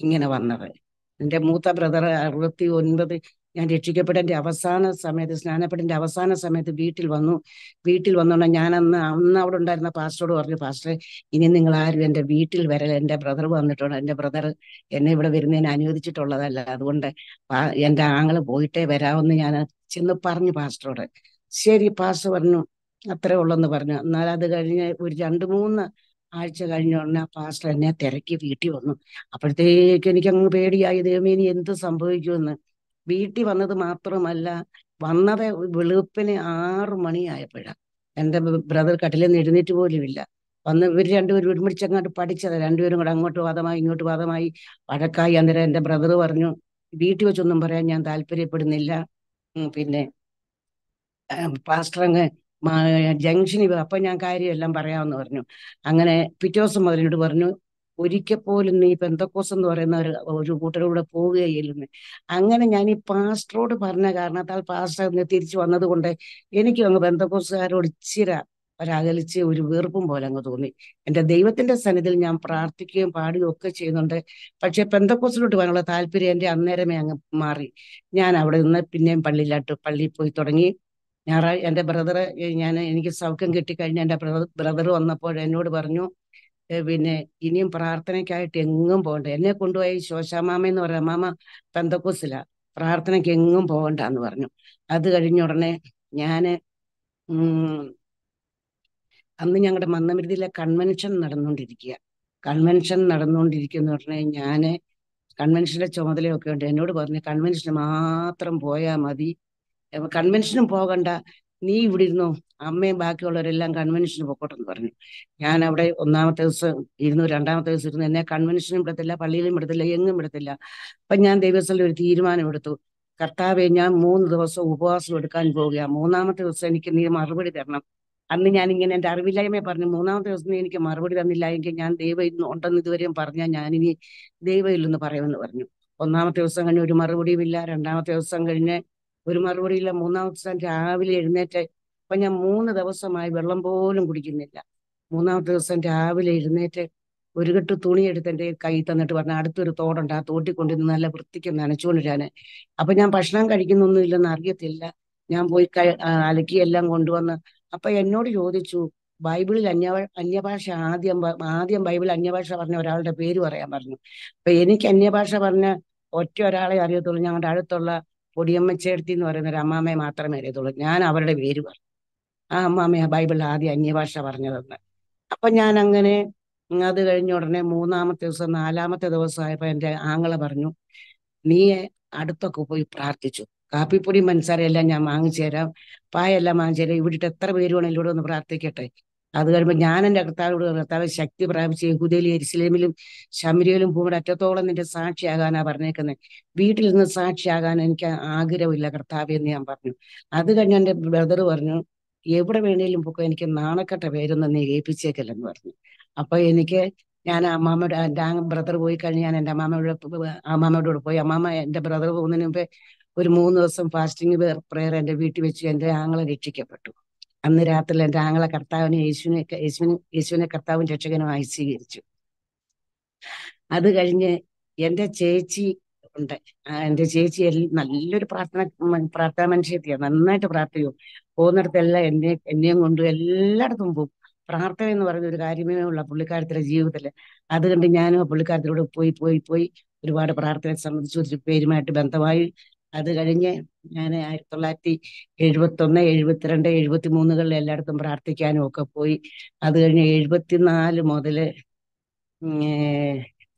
ഇങ്ങനെ വന്നത് എൻ്റെ മൂത്ത ബ്രദറ് അറുപത്തി ഒൻപത് ഞാൻ രക്ഷിക്കപ്പെട്ട അവസാന സമയത്ത് സ്നാനപ്പെട്ട അവസാന സമയത്ത് വീട്ടിൽ വന്നു വീട്ടിൽ വന്നോണ്ട് ഞാൻ അന്ന് അന്ന് അവിടെ ഉണ്ടായിരുന്ന പാസ്റ്ററോട് പറഞ്ഞു പാസ്റ്ററെ ഇനി നിങ്ങൾ ആരും എൻ്റെ വീട്ടിൽ വരൽ എൻ്റെ ബ്രദർ വന്നിട്ടുണ്ട് എൻ്റെ ബ്രദർ എന്നെ ഇവിടെ വരുന്നതിന് അനുവദിച്ചിട്ടുള്ളതല്ല അതുകൊണ്ട് എൻ്റെ ആങ്ങള് പോയിട്ടേ വരാമെന്ന് ഞാൻ ചെന്ന് പറഞ്ഞു പാസ്റ്ററോട് ശരി പാസ്റ്റർ പറഞ്ഞു അത്രേ ഉള്ളെന്ന് പറഞ്ഞു എന്നാൽ അത് കഴിഞ്ഞ് ഒരു രണ്ട് മൂന്ന് ആഴ്ച കഴിഞ്ഞ ഉടനെ പാസ്റ്റർ എന്നെ തിരക്കി വീട്ടിൽ വന്നു അപ്പോഴത്തേക്ക് എനിക്ക് അങ്ങ് പേടിയായി ദൈവമേ ഇനി എന്ത് സംഭവിക്കുമെന്ന് വീട്ടിൽ വന്നത് മാത്രമല്ല വന്നത് വെളുപ്പിന് ആറു മണിയായപ്പോഴാണ് എൻ്റെ ബ്രദർ കട്ടിലിൽ നിന്ന് എഴുന്നേറ്റ് ഇല്ല വന്ന് ഇവർ രണ്ടുപേരും ഒരുമിച്ച് അങ്ങോട്ട് പഠിച്ചത് രണ്ടുപേരും കൂടെ അങ്ങോട്ട് വാദമായി ഇങ്ങോട്ട് വാദമായി വഴക്കായി അന്നേരം എൻ്റെ ബ്രദർ പറഞ്ഞു വീട്ടിൽ വെച്ചൊന്നും പറയാൻ ഞാൻ താല്പര്യപ്പെടുന്നില്ല പിന്നെ പാസ്റ്റർ അങ്ങ് ജംഗ്ഷനിൽ അപ്പൊ ഞാൻ കാര്യമെല്ലാം പറയാമെന്ന് പറഞ്ഞു അങ്ങനെ പിറ്റേ ദിവസം മുതലിനോട് പറഞ്ഞു ഒരിക്കൽ പോലും നീ പെന്തക്കോസ് എന്ന് പറയുന്ന ഒരു ഒരു കൂട്ടരോടെ പോവുകയില്ലെന്ന് അങ്ങനെ ഞാൻ ഈ പാസ്റ്ററോട് പറഞ്ഞ കാരണത്താൽ പാസ്റ്റർ തിരിച്ചു കൊണ്ട് എനിക്കും അങ്ങ് പെന്തക്കോസുകാരോട് ഇച്ചിര ഒരകലിച്ച് ഒരു വീർപ്പും പോലെ അങ്ങ് തോന്നി എൻ്റെ ദൈവത്തിന്റെ സന്നിധിയിൽ ഞാൻ പ്രാർത്ഥിക്കുകയും പാടുകയും ഒക്കെ ചെയ്യുന്നുണ്ട് പക്ഷെ പെന്തക്കോസിലോട്ട് പോകാനുള്ള താല്പര്യം എൻ്റെ അന്നേരമേ അങ്ങ് മാറി ഞാൻ അവിടെ നിന്ന് പിന്നെയും പള്ളിയിലാട്ട് പള്ളിയിൽ പോയി തുടങ്ങി ഞായറാഴ്ച എൻ്റെ ബ്രദർ ഞാൻ എനിക്ക് സൗഖ്യം കിട്ടിക്കഴിഞ്ഞ് എൻ്റെ ബ്രദർ ബ്രദർ വന്നപ്പോൾ എന്നോട് പറഞ്ഞു പിന്നെ ഇനിയും പ്രാർത്ഥനയ്ക്കായിട്ട് എങ്ങും പോകണ്ട എന്നെ കൊണ്ടുപോയി ശോശാമാമ എന്ന് പറയുന്ന മാമ പെന്തക്കൂസില പ്രാർത്ഥനയ്ക്ക് എങ്ങും പോകണ്ട എന്ന് പറഞ്ഞു അത് കഴിഞ്ഞ ഉടനെ ഞാന് അന്ന് ഞങ്ങളുടെ മന്ദമൃതിയിലെ കൺവെൻഷൻ നടന്നുകൊണ്ടിരിക്കുക കൺവെൻഷൻ നടന്നുകൊണ്ടിരിക്കുന്ന ഉടനെ ഞാന് കൺവെൻഷന്റെ ചുമതലയൊക്കെ ഉണ്ട് എന്നോട് പറഞ്ഞു കൺവെൻഷന് മാത്രം പോയാൽ മതി കൺവെൻഷനും പോകണ്ട നീ ഇവിടെ ഇരുന്നോ അമ്മയും ബാക്കിയുള്ളവരെല്ലാം കൺവെൻഷന് പൊക്കോട്ടെന്ന് പറഞ്ഞു ഞാൻ അവിടെ ഒന്നാമത്തെ ദിവസം ഇരുന്നു രണ്ടാമത്തെ ദിവസം ഇരുന്നു എന്നെ കൺവെൻഷനും വിടത്തില്ല പള്ളിയിലും വിടത്തില്ല എങ്ങും ഇടത്തില്ല അപ്പൊ ഞാൻ ദൈവസ്ഥലിൽ ഒരു തീരുമാനം എടുത്തു കർത്താവെ ഞാൻ മൂന്ന് ദിവസം ഉപവാസം എടുക്കാൻ പോവുക മൂന്നാമത്തെ ദിവസം എനിക്ക് നീ മറുപടി തരണം അന്ന് ഞാൻ ഇങ്ങനെ എന്റെ അറിവില്ലായ്മ പറഞ്ഞു മൂന്നാമത്തെ ദിവസം നീ എനിക്ക് മറുപടി തന്നില്ല എങ്കിൽ ഞാൻ ദൈവം ഇന്ന് ഉണ്ടെന്ന് ഇതുവരെയും പറഞ്ഞാൽ ഞാനിനി ദൈവം ഇല്ലെന്ന് പറയുമെന്ന് പറഞ്ഞു ഒന്നാമത്തെ ദിവസം കഴിഞ്ഞ് ഒരു മറുപടിയും ഇല്ല രണ്ടാമത്തെ ദിവസം കഴിഞ്ഞ് ഒരു മറുപടിയില്ല മൂന്നാമത്തെ ദിവസം രാവിലെ എഴുന്നേറ്റ് ഇപ്പൊ ഞാൻ മൂന്ന് ദിവസമായി വെള്ളം പോലും കുടിക്കുന്നില്ല മൂന്നാമത്തെ ദിവസം രാവിലെ എഴുന്നേറ്റ് ഒരു കെട്ട് തുണി എടുത്ത് എൻ്റെ കൈ തന്നിട്ട് പറഞ്ഞു അടുത്തൊരു തോടുണ്ട് ആ തോട്ടി കൊണ്ടിരുന്ന് നല്ല വൃത്തിക്ക് ഞാൻ അപ്പൊ ഞാൻ ഭക്ഷണം കഴിക്കുന്നൊന്നും ഇല്ലെന്ന് അറിയത്തില്ല ഞാൻ പോയി അലക്കി എല്ലാം കൊണ്ടുവന്ന് അപ്പൊ എന്നോട് ചോദിച്ചു ബൈബിളിൽ അന്യ അന്യഭാഷ ആദ്യം ആദ്യം ബൈബിൾ അന്യഭാഷ പറഞ്ഞ ഒരാളുടെ പേര് പറയാൻ പറഞ്ഞു അപ്പൊ എനിക്ക് അന്യഭാഷ പറഞ്ഞ ഒറ്റ ഒരാളെ അറിയത്തുള്ളൂ ഞങ്ങളുടെ അടുത്തുള്ള പൊടിയമ്മ ചേർത്തി എന്ന് പറയുന്ന ഒരു അമ്മാമ്മയെ മാത്രമേ അറിയത്തുള്ളൂ ഞാൻ അവരുടെ പേര് പറഞ്ഞു ആ അമ്മാമ്മയാ ബൈബിളിൽ ആദ്യം അന്യഭാഷ പറഞ്ഞതെന്ന് അപ്പൊ ഞാൻ അങ്ങനെ അത് കഴിഞ്ഞ ഉടനെ മൂന്നാമത്തെ ദിവസം നാലാമത്തെ ദിവസമായപ്പോ എൻ്റെ ആങ്ങളെ പറഞ്ഞു നീ അടുത്തൊക്കെ പോയി പ്രാർത്ഥിച്ചു കാപ്പിപ്പൊടി മനസ്സാരെല്ലാം ഞാൻ വാങ്ങിച്ചു തരാം പായ എല്ലാം വാങ്ങിച്ചു തരാം ഇവിടെ എത്ര പേര് വേണമെങ്കിലും ഇവിടെ ഒന്ന് പ്രാർത്ഥിക്കട്ടെ അത് കഴിയുമ്പോൾ ഞാൻ എൻ്റെ കർത്താവോട് കർത്താവ് ശക്തി പ്രാപിച്ച് യഹൂദയിലും എരിശിലേമിലും ശമരിയിലും ഭൂമിയുടെ അറ്റത്തോളം നിന്റെ സാക്ഷിയാകാനാ പറഞ്ഞേക്കുന്നത് വീട്ടിൽ നിന്ന് സാക്ഷിയാകാൻ എനിക്ക് ആഗ്രഹമില്ല കർത്താവ് എന്ന് ഞാൻ പറഞ്ഞു അത് കഴിഞ്ഞ എൻ്റെ ബ്രദർ പറഞ്ഞു എവിടെ വേണേലും പൊക്കോ എനിക്ക് നാണക്കെട്ട പേരൊന്നും നീ ഏൽപ്പിച്ചേക്കല്ലെന്ന് പറഞ്ഞു അപ്പൊ എനിക്ക് ഞാൻ അമ്മാമ്മയുടെ എൻ്റെ ബ്രദർ പോയി കഴിഞ്ഞ് ഞാൻ എൻ്റെ അമ്മാമ്മയുടെ കൂടെ പോയി അമ്മാമ്മ എൻ്റെ ബ്രദർ പോകുന്നതിന് മുമ്പേ ഒരു മൂന്ന് ദിവസം ഫാസ്റ്റിംഗ് പ്രെയർ എൻ്റെ വീട്ടിൽ വെച്ച് എൻ്റെ ആങ്ങളെ രക്ഷിക്കപ്പെട്ടു അന്ന് രാത്രി എൻ്റെ കർത്താവിനെ യേശുവിനെ യേശുവിന് യേശുവിനെ കർത്താവും രക്ഷകനുമായി സ്വീകരിച്ചു അത് കഴിഞ്ഞ് എൻ്റെ ചേച്ചി ഉണ്ട് എൻ്റെ ചേച്ചി നല്ലൊരു പ്രാർത്ഥന പ്രാർത്ഥന മനുഷ്യത്തിയ നന്നായിട്ട് പ്രാർത്ഥിക്കും പോകുന്നിടത്തെല്ലാം എന്നെ എന്നെയും കൊണ്ട് എല്ലായിടത്തും പോകും പ്രാർത്ഥന എന്ന് പറയുന്ന ഒരു കാര്യമേ ഉള്ള പുള്ളിക്കാരത്തിലെ ജീവിതത്തിൽ കണ്ട് ഞാനും ആ പുള്ളിക്കാരത്തിലൂടെ പോയി പോയി പോയി ഒരുപാട് പ്രാർത്ഥനയെ സംബന്ധിച്ച് ഒരു പേരുമായിട്ട് ബന്ധമായി അത് കഴിഞ്ഞ് ഞാൻ ആയിരത്തി തൊള്ളായിരത്തി എഴുപത്തൊന്ന് എഴുപത്തിരണ്ട് എഴുപത്തി മൂന്നുകളിൽ എല്ലായിടത്തും പ്രാർത്ഥിക്കാനും ഒക്കെ പോയി അത് കഴിഞ്ഞ് എഴുപത്തിനാല് മുതൽ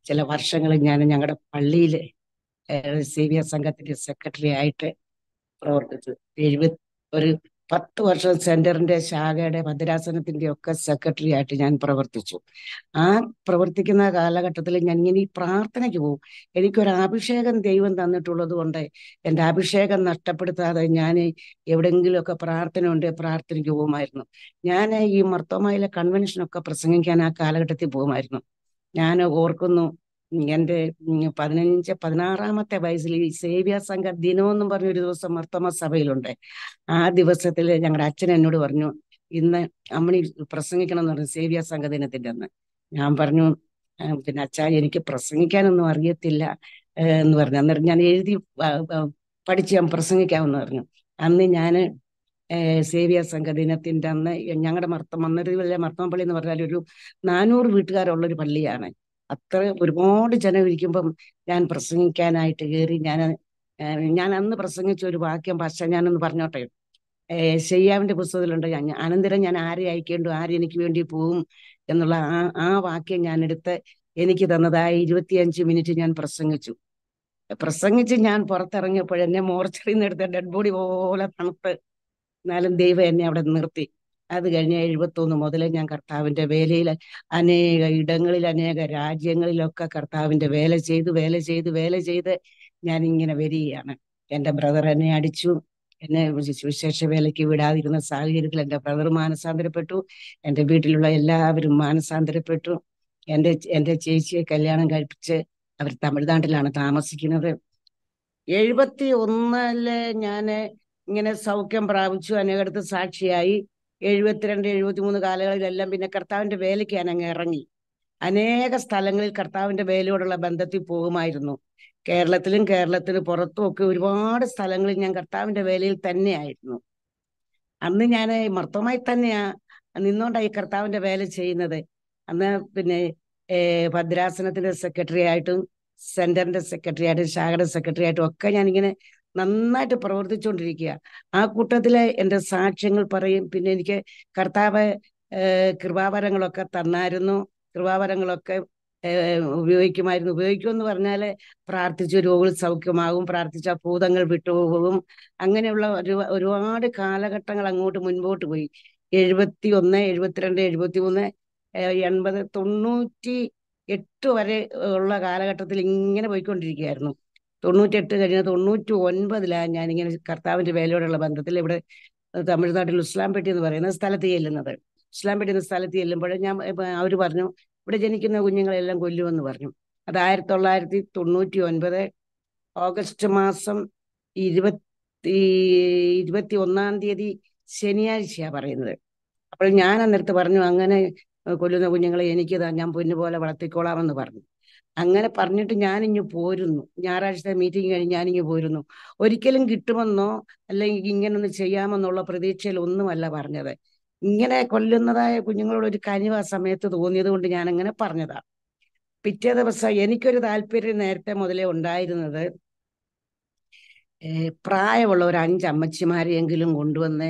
ചില വർഷങ്ങൾ ഞാൻ ഞങ്ങളുടെ പള്ളിയിൽ സേവിയ സംഘത്തിന്റെ സെക്രട്ടറി ആയിട്ട് പ്രവർത്തിച്ചു എഴുപത് ഒരു പത്ത് വർഷം സെന്ററിന്റെ ശാഖയുടെ മദ്രാസനത്തിന്റെ ഒക്കെ സെക്രട്ടറി ആയിട്ട് ഞാൻ പ്രവർത്തിച്ചു ആ പ്രവർത്തിക്കുന്ന കാലഘട്ടത്തിൽ ഞാൻ ഇങ്ങനെ ഈ പ്രാർത്ഥനയ്ക്ക് പോകും എനിക്കൊരു അഭിഷേകം ദൈവം തന്നിട്ടുള്ളത് കൊണ്ട് എൻ്റെ അഭിഷേകം നഷ്ടപ്പെടുത്താതെ ഞാൻ എവിടെയെങ്കിലുമൊക്കെ പ്രാർത്ഥന ഉണ്ട് പ്രാർത്ഥനയ്ക്ക് പോകുമായിരുന്നു ഞാൻ ഈ മർത്തോമയിലെ കൺവെൻഷനൊക്കെ പ്രസംഗിക്കാൻ ആ കാലഘട്ടത്തിൽ പോകുമായിരുന്നു ഞാൻ ഓർക്കുന്നു എൻ്റെ പതിനഞ്ച് പതിനാറാമത്തെ വയസ്സിൽ ഈ സേവ്യ സംഘ ദിനം എന്നും പറഞ്ഞ ഒരു ദിവസം മർത്തമ സഭയിലുണ്ട് ആ ദിവസത്തിൽ ഞങ്ങളുടെ അച്ഛൻ എന്നോട് പറഞ്ഞു ഇന്ന് അമ്മണി പ്രസംഗിക്കണം എന്ന് പറഞ്ഞു സേവ്യ സംഘ ദിനത്തിൻ്റെ അന്ന് ഞാൻ പറഞ്ഞു പിന്നെ അച്ഛാ എനിക്ക് പ്രസംഗിക്കാനൊന്നും അറിയത്തില്ല എന്ന് പറഞ്ഞു അന്നേരം ഞാൻ എഴുതി പഠിച്ച് ഞാൻ പ്രസംഗിക്കാമെന്ന് പറഞ്ഞു അന്ന് ഞാൻ സേവ്യ സംഘ ദിനത്തിൻ്റെ അന്ന് ഞങ്ങളുടെ മർത്തം അന്നൊരു മർത്തമ പള്ളി എന്ന് പറഞ്ഞാൽ ഒരു നാനൂറ് വീട്ടുകാരുള്ള ഒരു പള്ളിയാണ് അത്ര ഒരുപാട് ജനം ഇരിക്കുമ്പം ഞാൻ പ്രസംഗിക്കാനായിട്ട് കയറി ഞാൻ ഞാൻ അന്ന് പ്രസംഗിച്ച ഒരു വാക്യം പക്ഷെ ഞാനൊന്ന് പറഞ്ഞോട്ടെ ശയ്യാവിന്റെ പുസ്തകത്തിലുണ്ട് അനന്തരം ഞാൻ ആരെ അയക്കേണ്ടു ആരെനിക്ക് വേണ്ടി പോവും എന്നുള്ള ആ ആ വാക്യം ഞാൻ എടുത്ത് എനിക്ക് തന്നതായ ഇരുപത്തിയഞ്ച് മിനിറ്റ് ഞാൻ പ്രസംഗിച്ചു പ്രസംഗിച്ച് ഞാൻ പുറത്തിറങ്ങിയപ്പോൾ എന്നെ നിന്ന് എടുത്ത ഡെഡ് ബോഡി പോലെ തണുത്ത് എന്നാലും ദൈവം എന്നെ അവിടെ നിർത്തി അത് കഴിഞ്ഞ എഴുപത്തൊന്ന് മുതൽ ഞാൻ കർത്താവിന്റെ വേലയിൽ അനേക ഇടങ്ങളിൽ അനേക രാജ്യങ്ങളിലൊക്കെ കർത്താവിന്റെ വേല ചെയ്ത് വേല ചെയ്ത് വേല ചെയ്ത് ഞാൻ ഇങ്ങനെ വരികയാണ് എൻ്റെ ബ്രദർ എന്നെ അടിച്ചു എന്നെ വിശേഷ വേലയ്ക്ക് വിടാതിരുന്ന സാഹചര്യത്തിൽ എൻ്റെ ബ്രദർ മാനസാന്തരപ്പെട്ടു എൻ്റെ വീട്ടിലുള്ള എല്ലാവരും മാനസാന്തരപ്പെട്ടു എൻ്റെ എൻ്റെ ചേച്ചിയെ കല്യാണം കഴിപ്പിച്ച് അവർ തമിഴ്നാട്ടിലാണ് താമസിക്കുന്നത് എഴുപത്തി ഒന്നില് ഞാൻ ഇങ്ങനെ സൗഖ്യം പ്രാപിച്ചു അനേകടുത്ത് സാക്ഷിയായി എഴുപത്തിരണ്ട് മൂന്ന് കാലങ്ങളിലെല്ലാം പിന്നെ കർത്താവിന്റെ വേലയ്ക്ക് ഞാൻ അങ്ങ് ഇറങ്ങി അനേക സ്ഥലങ്ങളിൽ കർത്താവിന്റെ വേലയോടുള്ള ബന്ധത്തിൽ പോകുമായിരുന്നു കേരളത്തിലും കേരളത്തിന് പുറത്തും ഒക്കെ ഒരുപാട് സ്ഥലങ്ങളിൽ ഞാൻ കർത്താവിന്റെ വേലയിൽ തന്നെയായിരുന്നു അന്ന് ഞാൻ മർത്തമായി തന്നെയാ നിന്നോണ്ടായി കർത്താവിന്റെ വേല ചെയ്യുന്നത് അന്ന് പിന്നെ ഭദ്രാസനത്തിന്റെ സെക്രട്ടറി ആയിട്ടും സെന്ററിന്റെ സെക്രട്ടറി ആയിട്ടും ശാഖയുടെ സെക്രട്ടറി ആയിട്ടും ഒക്കെ ഞാൻ ഇങ്ങനെ നന്നായിട്ട് പ്രവർത്തിച്ചുകൊണ്ടിരിക്കുക ആ കൂട്ടത്തിലെ എൻ്റെ സാക്ഷ്യങ്ങൾ പറയും പിന്നെ എനിക്ക് കർത്താവ് കൃപാവരങ്ങളൊക്കെ തന്നായിരുന്നു കൃപാവരങ്ങളൊക്കെ ഉപയോഗിക്കുമായിരുന്നു ഉപയോഗിക്കുമെന്ന് പറഞ്ഞാൽ പ്രാർത്ഥിച്ചു രോഗികൾ സൗഖ്യമാകും പ്രാർത്ഥിച്ച ഭൂതങ്ങൾ വിട്ടുപോകും അങ്ങനെയുള്ള ഒരു ഒരുപാട് കാലഘട്ടങ്ങൾ അങ്ങോട്ട് മുൻപോട്ട് പോയി എഴുപത്തി ഒന്ന് എഴുപത്തിരണ്ട് എഴുപത്തി മൂന്ന് എൺപത് തൊണ്ണൂറ്റി എട്ട് വരെ ഉള്ള കാലഘട്ടത്തിൽ ഇങ്ങനെ പോയിക്കൊണ്ടിരിക്കുകയായിരുന്നു തൊണ്ണൂറ്റെട്ട് കഴിഞ്ഞ തൊണ്ണൂറ്റി ഒൻപതിലാണ് ഞാനിങ്ങനെ കർത്താവിന്റെ വേലയോടുള്ള ബന്ധത്തിൽ ഇവിടെ തമിഴ്നാട്ടിൽ ഇസ്ലാംപേട്ടി എന്ന് പറയുന്ന സ്ഥലത്ത് ചെല്ലുന്നത് ഇസ്ലാംപേട്ടി എന്ന സ്ഥലത്ത് ചെല്ലുമ്പോൾ ഞാൻ അവർ പറഞ്ഞു ഇവിടെ ജനിക്കുന്ന കുഞ്ഞുങ്ങളെല്ലാം കൊല്ലുമെന്ന് പറഞ്ഞു അത് ആയിരത്തി തൊള്ളായിരത്തി തൊണ്ണൂറ്റി ഒൻപത് ഓഗസ്റ്റ് മാസം ഇരുപത്തി ഇരുപത്തി ഒന്നാം തീയതി ശനിയാഴ്ചയാണ് പറയുന്നത് അപ്പോൾ ഞാൻ അന്നേരത്ത് പറഞ്ഞു അങ്ങനെ കൊല്ലുന്ന കുഞ്ഞുങ്ങളെ എനിക്ക് ഞാൻ പൊന്നുപോലെ പോലെ വളർത്തിക്കോളാമെന്ന് പറഞ്ഞു അങ്ങനെ പറഞ്ഞിട്ട് ഞാനിഞ്ഞ് പോരുന്നു ഞായറാഴ്ചത്തെ മീറ്റിംഗ് കഴിഞ്ഞ് ഞാനിഞ്ഞ് പോരുന്നു ഒരിക്കലും കിട്ടുമെന്നോ അല്ലെങ്കിൽ ഇങ്ങനൊന്ന് ചെയ്യാമെന്നുള്ള പ്രതീക്ഷയിൽ ഒന്നുമല്ല പറഞ്ഞത് ഇങ്ങനെ കൊല്ലുന്നതായ കുഞ്ഞുങ്ങളോട് ഒരു കനിവ് ആ സമയത്ത് തോന്നിയത് കൊണ്ട് ഞാൻ അങ്ങനെ പറഞ്ഞതാണ് പിറ്റേ ദിവസം എനിക്കൊരു താല്പര്യം നേരത്തെ മുതലേ ഉണ്ടായിരുന്നത് പ്രായമുള്ള ഒരു അഞ്ച് അമ്മച്ചിമാരെയെങ്കിലും കൊണ്ടുവന്ന്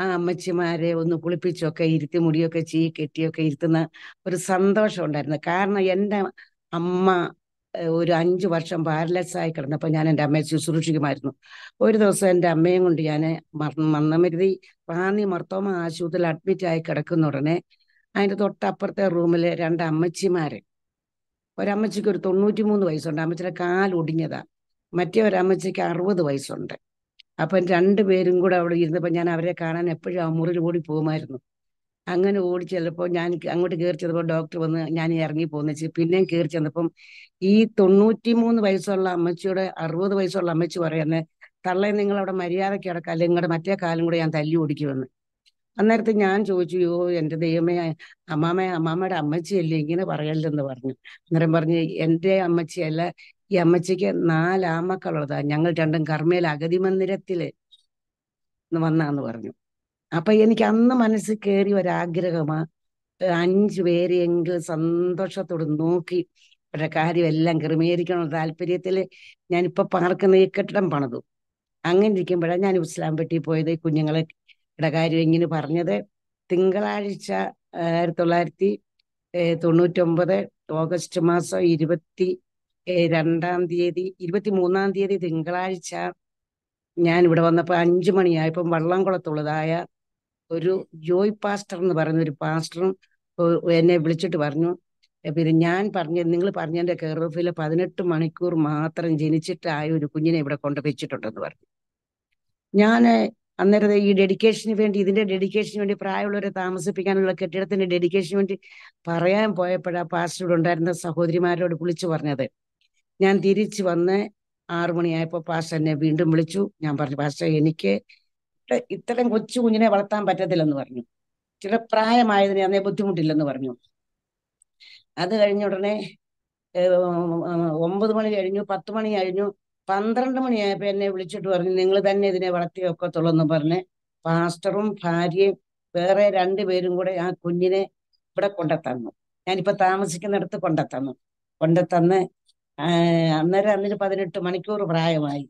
ആ അമ്മച്ചിമാരെ ഒന്ന് കുളിപ്പിച്ചൊക്കെ ഇരുത്തി മുടിയൊക്കെ ചീ കെട്ടിയൊക്കെ ഇരുത്തുന്ന ഒരു സന്തോഷം ഉണ്ടായിരുന്നു കാരണം എൻ്റെ അമ്മ ഒരു അഞ്ചു വർഷം പാരലൈസ് ആയി കിടന്നപ്പോൾ ഞാൻ എൻ്റെ അമ്മയെ ശുശ്രൂഷിക്കുമായിരുന്നു ഒരു ദിവസം എൻ്റെ അമ്മയും കൊണ്ട് ഞാൻ മന്നമരുതി പാന്നി മർത്തോമ ആശുപത്രിയിൽ അഡ്മിറ്റ് ആയി കിടക്കുന്ന ഉടനെ അതിൻ്റെ തൊട്ടപ്പുറത്തെ റൂമിലെ രണ്ട് അമ്മച്ചിമാരെ ഒരമ്മച്ചിക്ക് ഒരു തൊണ്ണൂറ്റി മൂന്ന് വയസ്സുണ്ട് അമ്മച്ചിയുടെ കാലൊടിഞ്ഞതാ മറ്റേ ഒരമ്മച്ചിക്ക് അറുപത് വയസ്സുണ്ട് അപ്പം രണ്ടുപേരും കൂടെ അവിടെ ഇരുന്നപ്പോൾ ഞാൻ അവരെ കാണാൻ എപ്പോഴും ആ മുറിയിൽ ഓടി പോകുമായിരുന്നു അങ്ങനെ ഓടി ചെല്ലപ്പോ ഞാൻ അങ്ങോട്ട് കയറി ചെന്നപ്പോ ഡോക്ടർ വന്ന് ഞാൻ ഇറങ്ങി പോന്നു വെച്ച് പിന്നെയും കയറി ചെന്നപ്പം ഈ തൊണ്ണൂറ്റി മൂന്ന് വയസ്സുള്ള അമ്മച്ചിയുടെ അറുപത് വയസ്സുള്ള അമ്മച്ചി പറയുന്നത് തള്ളെ നിങ്ങൾ അവിടെ മര്യാദയ്ക്ക് കിടക്കുക അല്ലെങ്കിൽ നിങ്ങളുടെ മറ്റേ കാലം കൂടെ ഞാൻ തല്ലി ഓടിക്കുമെന്ന് അന്നേരത്തെ ഞാൻ ചോദിച്ചു യോ എൻ്റെ ദൈവമേ അമ്മാമ അമ്മാമ്മയുടെ അമ്മച്ചിയല്ലേ ഇങ്ങനെ പറയല്ലെന്ന് പറഞ്ഞു അന്നേരം പറഞ്ഞു എൻ്റെ അമ്മച്ചിയല്ല ഈ അമ്മച്ചിക്ക് നാലാമക്കളുള്ളതാ ഞങ്ങൾ രണ്ടും കർമ്മയിൽ അഗതി മന്ദിരത്തില് വന്നാന്ന് പറഞ്ഞു അപ്പൊ എനിക്ക് അന്ന് മനസ്സിൽ കയറി ഒരാഗ്രഹമാ അഞ്ചു പേരെയെങ്കിലും സന്തോഷത്തോട് നോക്കി അവരുടെ കാര്യം എല്ലാം ക്രമീകരിക്കണം താല്പര്യത്തിൽ ഞാനിപ്പോ പാർക്കുന്ന ഈ കെട്ടിടം പണിതു അങ്ങനെ ഇരിക്കുമ്പോഴാണ് ഞാൻ ഇസ്ലാം പെട്ടി പോയത് കുഞ്ഞുങ്ങളെ കാര്യം ഇങ്ങനെ പറഞ്ഞത് തിങ്കളാഴ്ച ആയിരത്തി തൊള്ളായിരത്തി തൊണ്ണൂറ്റൊമ്പത് ഓഗസ്റ്റ് മാസം ഇരുപത്തി രണ്ടാം തീയതി ഇരുപത്തി മൂന്നാം തീയതി തിങ്കളാഴ്ച ഞാൻ ഇവിടെ വന്നപ്പോൾ അഞ്ചു മണിയായപ്പം വള്ളംകുളത്തുള്ളതായ ഒരു ജോയ് പാസ്റ്റർ എന്ന് പറയുന്ന ഒരു പാസ്റ്ററും എന്നെ വിളിച്ചിട്ട് പറഞ്ഞു പിന്നെ ഞാൻ പറഞ്ഞ നിങ്ങൾ പറഞ്ഞതിന്റെ കെയർഫിൽ പതിനെട്ട് മണിക്കൂർ മാത്രം ജനിച്ചിട്ടായ ഒരു കുഞ്ഞിനെ ഇവിടെ വെച്ചിട്ടുണ്ടെന്ന് പറഞ്ഞു ഞാൻ അന്നേരത്തെ ഈ ഡെഡിക്കേഷന് വേണ്ടി ഇതിന്റെ ഡെഡിക്കേഷന് വേണ്ടി പ്രായമുള്ളവരെ താമസിപ്പിക്കാനുള്ള കെട്ടിടത്തിന്റെ ഡെഡിക്കേഷന് വേണ്ടി പറയാൻ പോയപ്പോഴാ പാസ്റ്റർ ഉണ്ടായിരുന്ന സഹോദരിമാരോട് വിളിച്ചു പറഞ്ഞത് ഞാൻ തിരിച്ചു വന്ന് ആറു പാസ്റ്റർ എന്നെ വീണ്ടും വിളിച്ചു ഞാൻ പറഞ്ഞു പാസ്റ്റർ എനിക്ക് ഇത്രയും കൊച്ചു കുഞ്ഞിനെ വളർത്താൻ പറ്റത്തില്ലെന്ന് പറഞ്ഞു ചില പ്രായമായതിനെ അന്നേ ബുദ്ധിമുട്ടില്ലെന്ന് പറഞ്ഞു അത് കഴിഞ്ഞ ഉടനെ ഒമ്പത് മണി കഴിഞ്ഞു പത്ത് മണി കഴിഞ്ഞു പന്ത്രണ്ട് മണിയായപ്പോ എന്നെ വിളിച്ചിട്ട് പറഞ്ഞു നിങ്ങൾ തന്നെ ഇതിനെ വളർത്തി ഒക്കത്തുള്ളൂ എന്ന് പറഞ്ഞ് പാസ്റ്ററും ഭാര്യയും വേറെ രണ്ടുപേരും കൂടെ ആ കുഞ്ഞിനെ ഇവിടെ കൊണ്ടെത്തന്നു ഞാനിപ്പോ താമസിക്കുന്നിടത്ത് കൊണ്ടെത്തന്നു കൊണ്ടെത്തന്ന് അന്നേരം അന്നിന് പതിനെട്ട് മണിക്കൂർ പ്രായമായി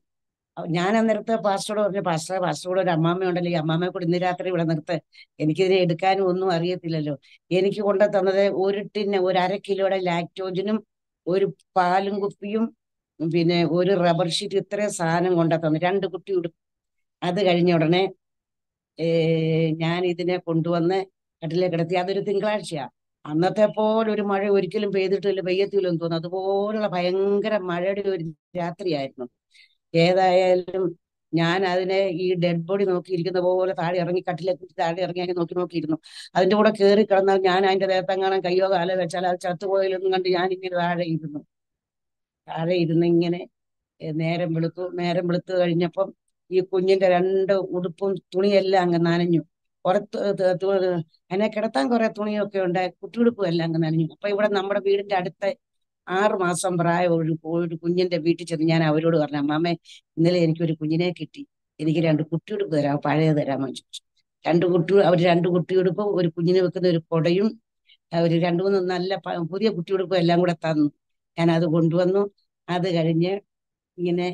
ഞാൻ അന്നേരത്തെ പാസ്റ്ററോട് പറഞ്ഞു പാസ്റ്റർ പാസ്റ്ററോട് ഒരു അമ്മാമ്മ ഉണ്ടല്ലോ ഈ അമ്മാമ്മയെ കൂടെ ഇന്ന് രാത്രി ഇവിടെ നിർത്ത് എനിക്കിതിനെ എടുക്കാനും ഒന്നും അറിയത്തില്ലല്ലോ എനിക്ക് കൊണ്ടു തന്നത് ഒരു ടിന് ഒരു അര കിലോയുടെ ലാക്ടോജനും ഒരു പാലും കുപ്പിയും പിന്നെ ഒരു റബ്ബർ ഷീറ്റ് ഇത്രയും സാധനം കൊണ്ട തന്നു രണ്ട് കുട്ടി ഇടും അത് കഴിഞ്ഞ ഉടനെ ഞാൻ ഇതിനെ കൊണ്ടുവന്ന് കട്ടിലെ കിടത്തി അതൊരു തിങ്കളാഴ്ചയാണ് അന്നത്തെ പോലെ ഒരു മഴ ഒരിക്കലും പെയ്തിട്ടില്ല പെയ്യത്തില്ലെന്ന് തോന്നുന്നു അതുപോലുള്ള ഭയങ്കര മഴയുടെ ഒരു രാത്രിയായിരുന്നു ഏതായാലും ഞാൻ അതിനെ ഈ ഡെഡ് ബോഡി നോക്കിയിരിക്കുന്ന പോലെ താഴെ ഇറങ്ങി കട്ടിലേക്ക് താഴെ ഇറങ്ങി അങ്ങനെ നോക്കി നോക്കിയിരുന്നു അതിന്റെ കൂടെ കയറി കിടന്നാൽ ഞാൻ അതിന്റെ ദേഹത്തെങ്ങാനും കയ്യോ കാലോ വെച്ചാൽ അത് ചത്തുപോയില്ലെന്നും കണ്ട് ഞാൻ ഇങ്ങനെ താഴെ ഇരുന്നു താഴെ ഇരുന്ന് ഇങ്ങനെ നേരം വെളുത്തു നേരം വെളുത്തു കഴിഞ്ഞപ്പം ഈ കുഞ്ഞിന്റെ രണ്ട് ഉടുപ്പും തുണിയെല്ലാം അങ്ങ് നനഞ്ഞു പുറത്ത് അതിനെ കിടത്താൻ കുറെ തുണിയൊക്കെ ഉണ്ട് കുട്ടിയുടുപ്പും എല്ലാം അങ്ങ് നനഞ്ഞു അപ്പൊ ഇവിടെ നമ്മുടെ വീടിന്റെ അടുത്ത ആറ് മാസം പ്രായമുള്ള ഒരു കുഞ്ഞിന്റെ വീട്ടിൽ ചെന്ന് ഞാൻ അവരോട് പറഞ്ഞു അമ്മാമേ ഇന്നലെ എനിക്ക് ഒരു കുഞ്ഞിനെ കിട്ടി എനിക്ക് രണ്ട് കുട്ടിയുടുപ്പ് തരാം പഴയ തരാമെന്ന് ചോദിച്ചു രണ്ട് കുട്ടി അവർ രണ്ട് കുട്ടിയുടുപ്പ് ഒരു കുഞ്ഞിന് വെക്കുന്ന ഒരു കൊടയും ഒരു രണ്ടു മൂന്ന് നല്ല പുതിയ കുട്ടിയുടുപ്പ് എല്ലാം കൂടെ തന്നു ഞാൻ അത് കൊണ്ടുവന്നു അത് കഴിഞ്ഞ് ഇങ്ങനെ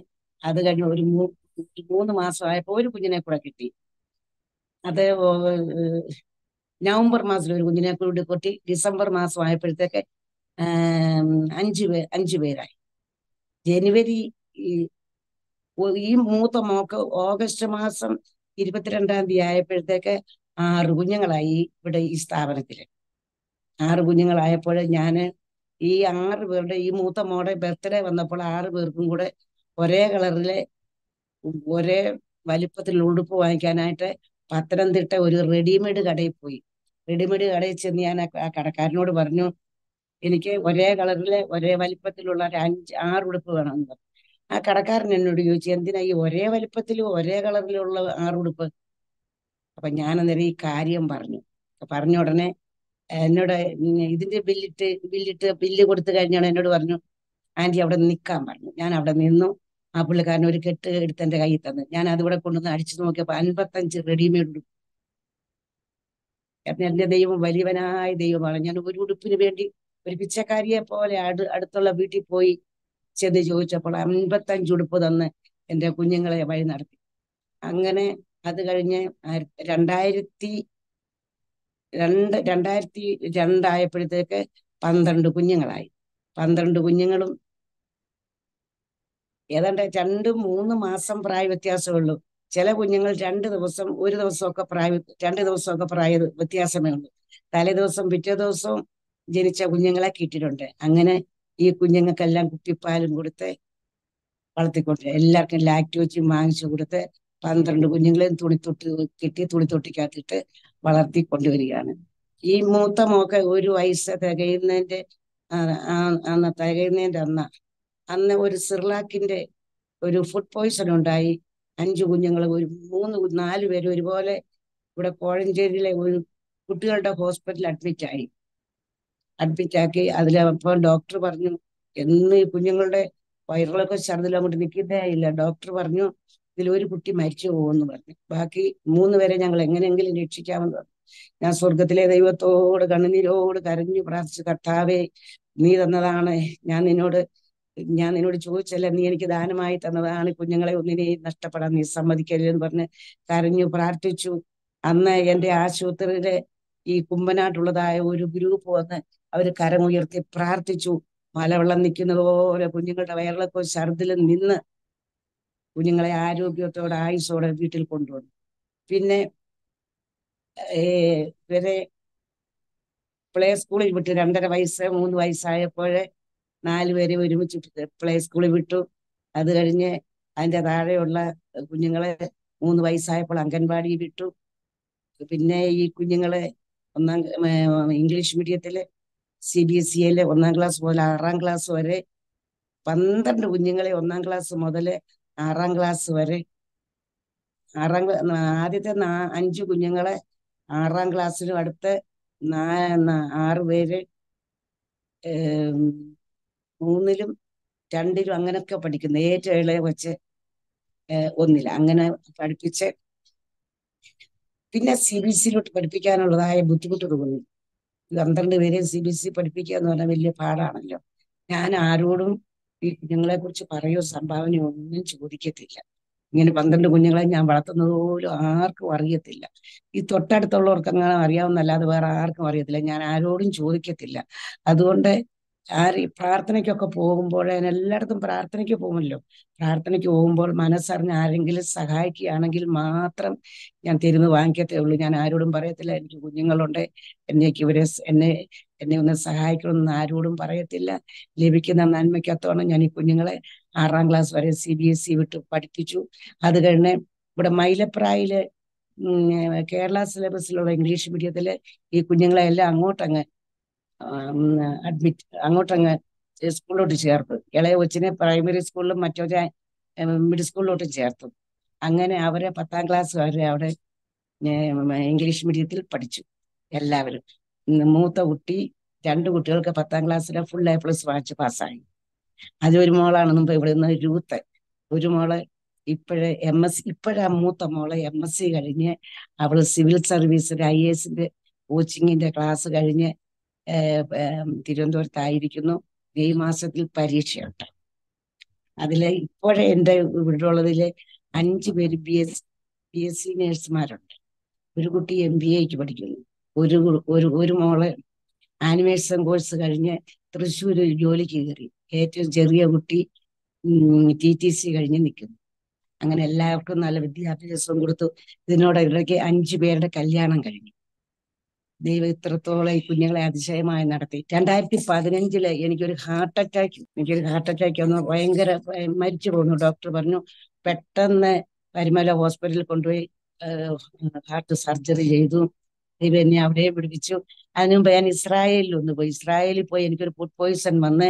അത് കഴിഞ്ഞ് ഒരു മൂ മൂന്ന് മാസമായപ്പോ ഒരു കുഞ്ഞിനെ കൂടെ കിട്ടി അത് നവംബർ മാസത്തിൽ ഒരു കുഞ്ഞിനെ കൂടി കൊട്ടി ഡിസംബർ മാസം ആയപ്പോഴത്തേക്ക് അഞ്ച് പേർ അഞ്ചു പേരായി ജനുവരി ഈ മൂത്ത മോക്ക് ഓഗസ്റ്റ് മാസം ഇരുപത്തിരണ്ടാം തീയതി ആയപ്പോഴത്തേക്ക് ആറ് കുഞ്ഞുങ്ങളായി ഇവിടെ ഈ സ്ഥാപനത്തിൽ ആറ് കുഞ്ഞുങ്ങളായപ്പോൾ ഞാൻ ഈ ആറ് പേരുടെ ഈ മൂത്ത മോടെ ബർത്ത്ഡേ വന്നപ്പോൾ ആറ് പേർക്കും കൂടെ ഒരേ കളറിലെ ഒരേ വലിപ്പത്തിലുള്ള ഉടുപ്പ് വാങ്ങിക്കാനായിട്ട് പത്തനംതിട്ട ഒരു റെഡിമെയ്ഡ് കടയിൽ പോയി റെഡിമെയ്ഡ് കടയിൽ ചെന്ന് ഞാൻ ആ കടക്കാരനോട് പറഞ്ഞു എനിക്ക് ഒരേ കളറിലെ ഒരേ വലിപ്പത്തിലുള്ള ഒരു അഞ്ച് ആറ് ഉടുപ്പ് വേണമെന്ന് പറഞ്ഞു ആ കടക്കാരൻ എന്നോട് ചോദിച്ചു എന്തിനാ ഈ ഒരേ വലിപ്പത്തിലും ഒരേ കളറിലുള്ള ആറ് ഉടുപ്പ് അപ്പൊ ഞാൻ അന്നേരം ഈ കാര്യം പറഞ്ഞു പറഞ്ഞ ഉടനെ എന്നോട് ഇതിന്റെ ബില്ലിട്ട് ബില്ലിട്ട് ബില്ല് കൊടുത്തു കഴിഞ്ഞാണ് എന്നോട് പറഞ്ഞു ആന്റി അവിടെ നിൽക്കാൻ പറഞ്ഞു ഞാൻ അവിടെ നിന്നു ആ പുള്ളിക്കാരൻ ഒരു കെട്ട് എടുത്ത് എന്റെ കയ്യിൽ തന്നു ഞാൻ അതിവിടെ കൊണ്ടുവന്ന് അടിച്ചു നോക്കിയപ്പോ അൻപത്തഞ്ച് റെഡിമെയ്ഡ് ഉടുപ്പ് എന്റെ ദൈവം വലിയവനായ ദൈവമാണ് ഞാൻ ഒരു ഉടുപ്പിന് വേണ്ടി ഒരു പിച്ചക്കാരിയെ പോലെ അടു അടുത്തുള്ള വീട്ടിൽ പോയി ചെന്ന് ചോദിച്ചപ്പോൾ അൻപത്തഞ്ച് ഉടുപ്പ് തന്ന് എൻ്റെ കുഞ്ഞുങ്ങളെ വഴി നടത്തി അങ്ങനെ അത് കഴിഞ്ഞ് രണ്ടായിരത്തി രണ്ട് രണ്ടായിരത്തി രണ്ടായപ്പോഴത്തേക്ക് പന്ത്രണ്ട് കുഞ്ഞുങ്ങളായി പന്ത്രണ്ട് കുഞ്ഞുങ്ങളും ഏതാണ്ട് രണ്ട് മൂന്ന് മാസം പ്രായ വ്യത്യാസമുള്ളൂ ചില കുഞ്ഞുങ്ങൾ രണ്ട് ദിവസം ഒരു ദിവസമൊക്കെ പ്രായ രണ്ട് ദിവസമൊക്കെ പ്രായ വ്യത്യാസമേ ഉള്ളൂ തലേ ദിവസം പിറ്റേ ദിവസവും ജനിച്ച കുഞ്ഞുങ്ങളെ കിട്ടിയിട്ടുണ്ട് അങ്ങനെ ഈ കുഞ്ഞുങ്ങൾക്കെല്ലാം കുട്ടിപ്പാലും കൊടുത്ത് വളർത്തിക്കൊണ്ട് എല്ലാവർക്കും ലാക്ടോച്ചും വാങ്ങിച്ചു കൊടുത്ത് പന്ത്രണ്ട് കുഞ്ഞുങ്ങളെയും തുണിത്തൊട്ടി കിട്ടി തുണിത്തൊട്ടിക്കകത്തിട്ട് വളർത്തി കൊണ്ടുവരികയാണ് ഈ മൂത്ത മോക്ക് ഒരു വയസ്സ് തികയുന്നതിന്റെ അന്ന് തികയുന്നതിന്റെ അന്ന അന്ന് ഒരു സിർലാക്കിന്റെ ഒരു ഫുഡ് പോയ്സൺ ഉണ്ടായി അഞ്ചു കുഞ്ഞുങ്ങൾ ഒരു മൂന്ന് നാല് പേര് ഒരുപോലെ ഇവിടെ കോഴഞ്ചേരിയിലെ ഒരു കുട്ടികളുടെ ഹോസ്പിറ്റലിൽ അഡ്മിറ്റ് ആയി അഡ്മിറ്റാക്കി അതിലപ്പോ ഡോക്ടർ പറഞ്ഞു എന്ന് ഈ കുഞ്ഞുങ്ങളുടെ വയറുകളൊക്കെ ഛർദിലോ അങ്ങോട്ട് നിൽക്കുന്നേ ഇല്ല ഡോക്ടർ പറഞ്ഞു ഇതിൽ ഒരു കുട്ടി മരിച്ചു പോകുമെന്ന് പറഞ്ഞു ബാക്കി മൂന്ന് പേരെ ഞങ്ങൾ എങ്ങനെയെങ്കിലും രക്ഷിക്കാമെന്ന് പറഞ്ഞു ഞാൻ സ്വർഗത്തിലെ ദൈവത്തോട് കണ്ണുനീരോട് കരഞ്ഞു പ്രാർത്ഥിച്ചു കർത്താവേ നീ തന്നതാണ് ഞാൻ നിന്നോട് ഞാൻ നിന്നോട് ചോദിച്ചല്ല നീ എനിക്ക് ദാനമായി തന്നതാണ് കുഞ്ഞുങ്ങളെ ഒന്നിനെയും നഷ്ടപ്പെടാൻ നീ സമ്മതിക്കരുതെന്ന് പറഞ്ഞ് കരഞ്ഞു പ്രാർത്ഥിച്ചു അന്ന് എന്റെ ആശുപത്രിയിലെ ഈ കുമ്പനാട്ടുള്ളതായ ഒരു ഗ്രൂപ്പ് വന്ന് അവർ കരമുയർത്തി പ്രാർത്ഥിച്ചു മലവെള്ളം നിൽക്കുന്നത് പോലെ കുഞ്ഞുങ്ങളുടെ വയറിളക്കോ ഛർദിലും നിന്ന് കുഞ്ഞുങ്ങളെ ആരോഗ്യത്തോടെ ആയുസോടെ വീട്ടിൽ കൊണ്ടുവന്നു പിന്നെ ഇവരെ പ്ലേ സ്കൂളിൽ വിട്ട് രണ്ടര വയസ്സ് മൂന്ന് വയസ്സായപ്പോഴേ നാലുപേരെ ഒരുമിച്ച് പ്ലേ സ്കൂളിൽ വിട്ടു അത് കഴിഞ്ഞ് അതിൻ്റെ താഴെയുള്ള കുഞ്ഞുങ്ങളെ മൂന്ന് വയസ്സായപ്പോൾ അംഗൻവാടി വിട്ടു പിന്നെ ഈ കുഞ്ഞുങ്ങളെ ഒന്നാം ഇംഗ്ലീഷ് മീഡിയത്തിലെ സി ബി എസ് സിയിലെ ഒന്നാം ക്ലാസ് മുതൽ ആറാം ക്ലാസ് വരെ പന്ത്രണ്ട് കുഞ്ഞുങ്ങളെ ഒന്നാം ക്ലാസ് മുതൽ ആറാം ക്ലാസ് വരെ ആറാം ആദ്യത്തെ നാ അഞ്ച് കുഞ്ഞുങ്ങളെ ആറാം ക്ലാസ്സിലും അടുത്ത നാ ആറ് പേര് മൂന്നിലും രണ്ടിലും അങ്ങനെയൊക്കെ പഠിക്കുന്നത് ഏറ്റവും ഇളയ കൊച്ച് ഒന്നിൽ അങ്ങനെ പഠിപ്പിച്ച് പിന്നെ സി ബി സിയിലോട്ട് പഠിപ്പിക്കാനുള്ളതായ ബുദ്ധിമുട്ട് തോന്നി പന്ത്രണ്ട് പേരെ സി ബി സി പഠിപ്പിക്കുക എന്ന് പറഞ്ഞാൽ വലിയ പാടാണല്ലോ ഞാൻ ആരോടും ഈ കുഞ്ഞുങ്ങളെ കുറിച്ച് പറയോ സംഭാവനയോ ഒന്നും ചോദിക്കത്തില്ല ഇങ്ങനെ പന്ത്രണ്ട് കുഞ്ഞുങ്ങളെ ഞാൻ വളർത്തുന്നത് പോലും ആർക്കും അറിയത്തില്ല ഈ തൊട്ടടുത്തുള്ളവർക്ക് അങ്ങനെ അറിയാവുന്നല്ലാതെ വേറെ ആർക്കും അറിയത്തില്ല ഞാൻ ആരോടും ചോദിക്കത്തില്ല അതുകൊണ്ട് ചാരി പ്രാർത്ഥനയ്ക്കൊക്കെ പോകുമ്പോൾ ഞാൻ എല്ലായിടത്തും പ്രാർത്ഥനയ്ക്ക് പോകുമല്ലോ പ്രാർത്ഥനയ്ക്ക് പോകുമ്പോൾ മനസ്സറിഞ്ഞ് ആരെങ്കിലും സഹായിക്കുകയാണെങ്കിൽ മാത്രം ഞാൻ തിരുന്ന് വാങ്ങിക്കത്തേ ഉള്ളൂ ഞാൻ ആരോടും പറയത്തില്ല എനിക്ക് കുഞ്ഞുങ്ങളുണ്ട് എന്നേക്ക് ഇവരെ എന്നെ എന്നെ ഒന്ന് സഹായിക്കണമെന്ന് ആരോടും പറയത്തില്ല ലഭിക്കുന്ന നന്മയ്ക്കത്തോണം ഞാൻ ഈ കുഞ്ഞുങ്ങളെ ആറാം ക്ലാസ് വരെ സി ബി എസ് ഇ വിട്ട് പഠിപ്പിച്ചു അത് കഴിഞ്ഞ് ഇവിടെ മൈലപ്രായിലെ കേരള സിലബസിലുള്ള ഇംഗ്ലീഷ് മീഡിയത്തിലെ ഈ കുഞ്ഞുങ്ങളെ എല്ലാം അങ്ങോട്ടങ്ങ് അഡ്മിറ്റ് അങ്ങോട്ടങ്ങ് സ്കൂളിലോട്ട് ചേർത്തു ഇളയ കൊച്ചിനെ പ്രൈമറി സ്കൂളിലും മറ്റൊരു മിഡിൽ സ്കൂളിലോട്ടും ചേർത്തു അങ്ങനെ അവരെ പത്താം ക്ലാസ് വരെ അവിടെ ഇംഗ്ലീഷ് മീഡിയത്തിൽ പഠിച്ചു എല്ലാവരും മൂത്ത കുട്ടി രണ്ട് കുട്ടികൾക്ക് പത്താം ക്ലാസ്സിലെ ഫുൾ എ പ്ലസ് വാങ്ങിച്ച് പാസ്സായി ഒരു മോളാണ് മുമ്പ് ഇവിടെ നിന്ന് രൂത്ത് ഒരു മോള് ഇപ്പോഴെ എം എസ് ഇപ്പോഴാ മൂത്ത മോള് എം എസ് സി കഴിഞ്ഞ് അവൾ സിവിൽ സർവീസിന്റെ ഐ എസിന്റെ കോച്ചിങ്ങിന്റെ ക്ലാസ് കഴിഞ്ഞ് തിരുവനന്തപുരത്തായിരിക്കുന്നു മെയ് മാസത്തിൽ പരീക്ഷയുണ്ട് അതിൽ ഇപ്പോഴേ എൻ്റെ ഇവിടെ ഉള്ളതിൽ അഞ്ച് പേര് B S B S C നേഴ്സുമാരുണ്ട് ഒരു കുട്ടി എം ബി എക്ക് പഠിക്കുന്നു ഒരു ഒരു ഒരു മോള് ആനിമേഷൻ കോഴ്സ് കഴിഞ്ഞ് തൃശ്ശൂർ ജോലിക്ക് കയറി ഏറ്റവും ചെറിയ കുട്ടി ടി ടി സി കഴിഞ്ഞ് നിൽക്കുന്നു അങ്ങനെ എല്ലാവർക്കും നല്ല വിദ്യാഭ്യാസവും കൊടുത്തു ഇതിനോട് ഇടയ്ക്ക് അഞ്ചു പേരുടെ കല്യാണം കഴിഞ്ഞു ദൈവം ഇത്രത്തോളം ഈ കുഞ്ഞുങ്ങളെ അതിശയമായി നടത്തി രണ്ടായിരത്തി പതിനഞ്ചില് എനിക്കൊരു ഹാർട്ട് അറ്റാക്ക് എനിക്കൊരു ഹാർട്ട് അറ്റാക്ക് ഒന്ന് ഭയങ്കര മരിച്ചു പോന്നു ഡോക്ടർ പറഞ്ഞു പെട്ടെന്ന് പരിമല ഹോസ്പിറ്റലിൽ കൊണ്ടുപോയി ഹാർട്ട് സർജറി ചെയ്തു ദൈവം എന്നെ അവിടെ പിടിപ്പിച്ചു അതിനുമുമ്പ് ഞാൻ ഇസ്രായേലിൽ ഒന്ന് പോയി ഇസ്രായേലിൽ പോയി എനിക്കൊരു ഫുഡ് പോയിസൺ വന്ന്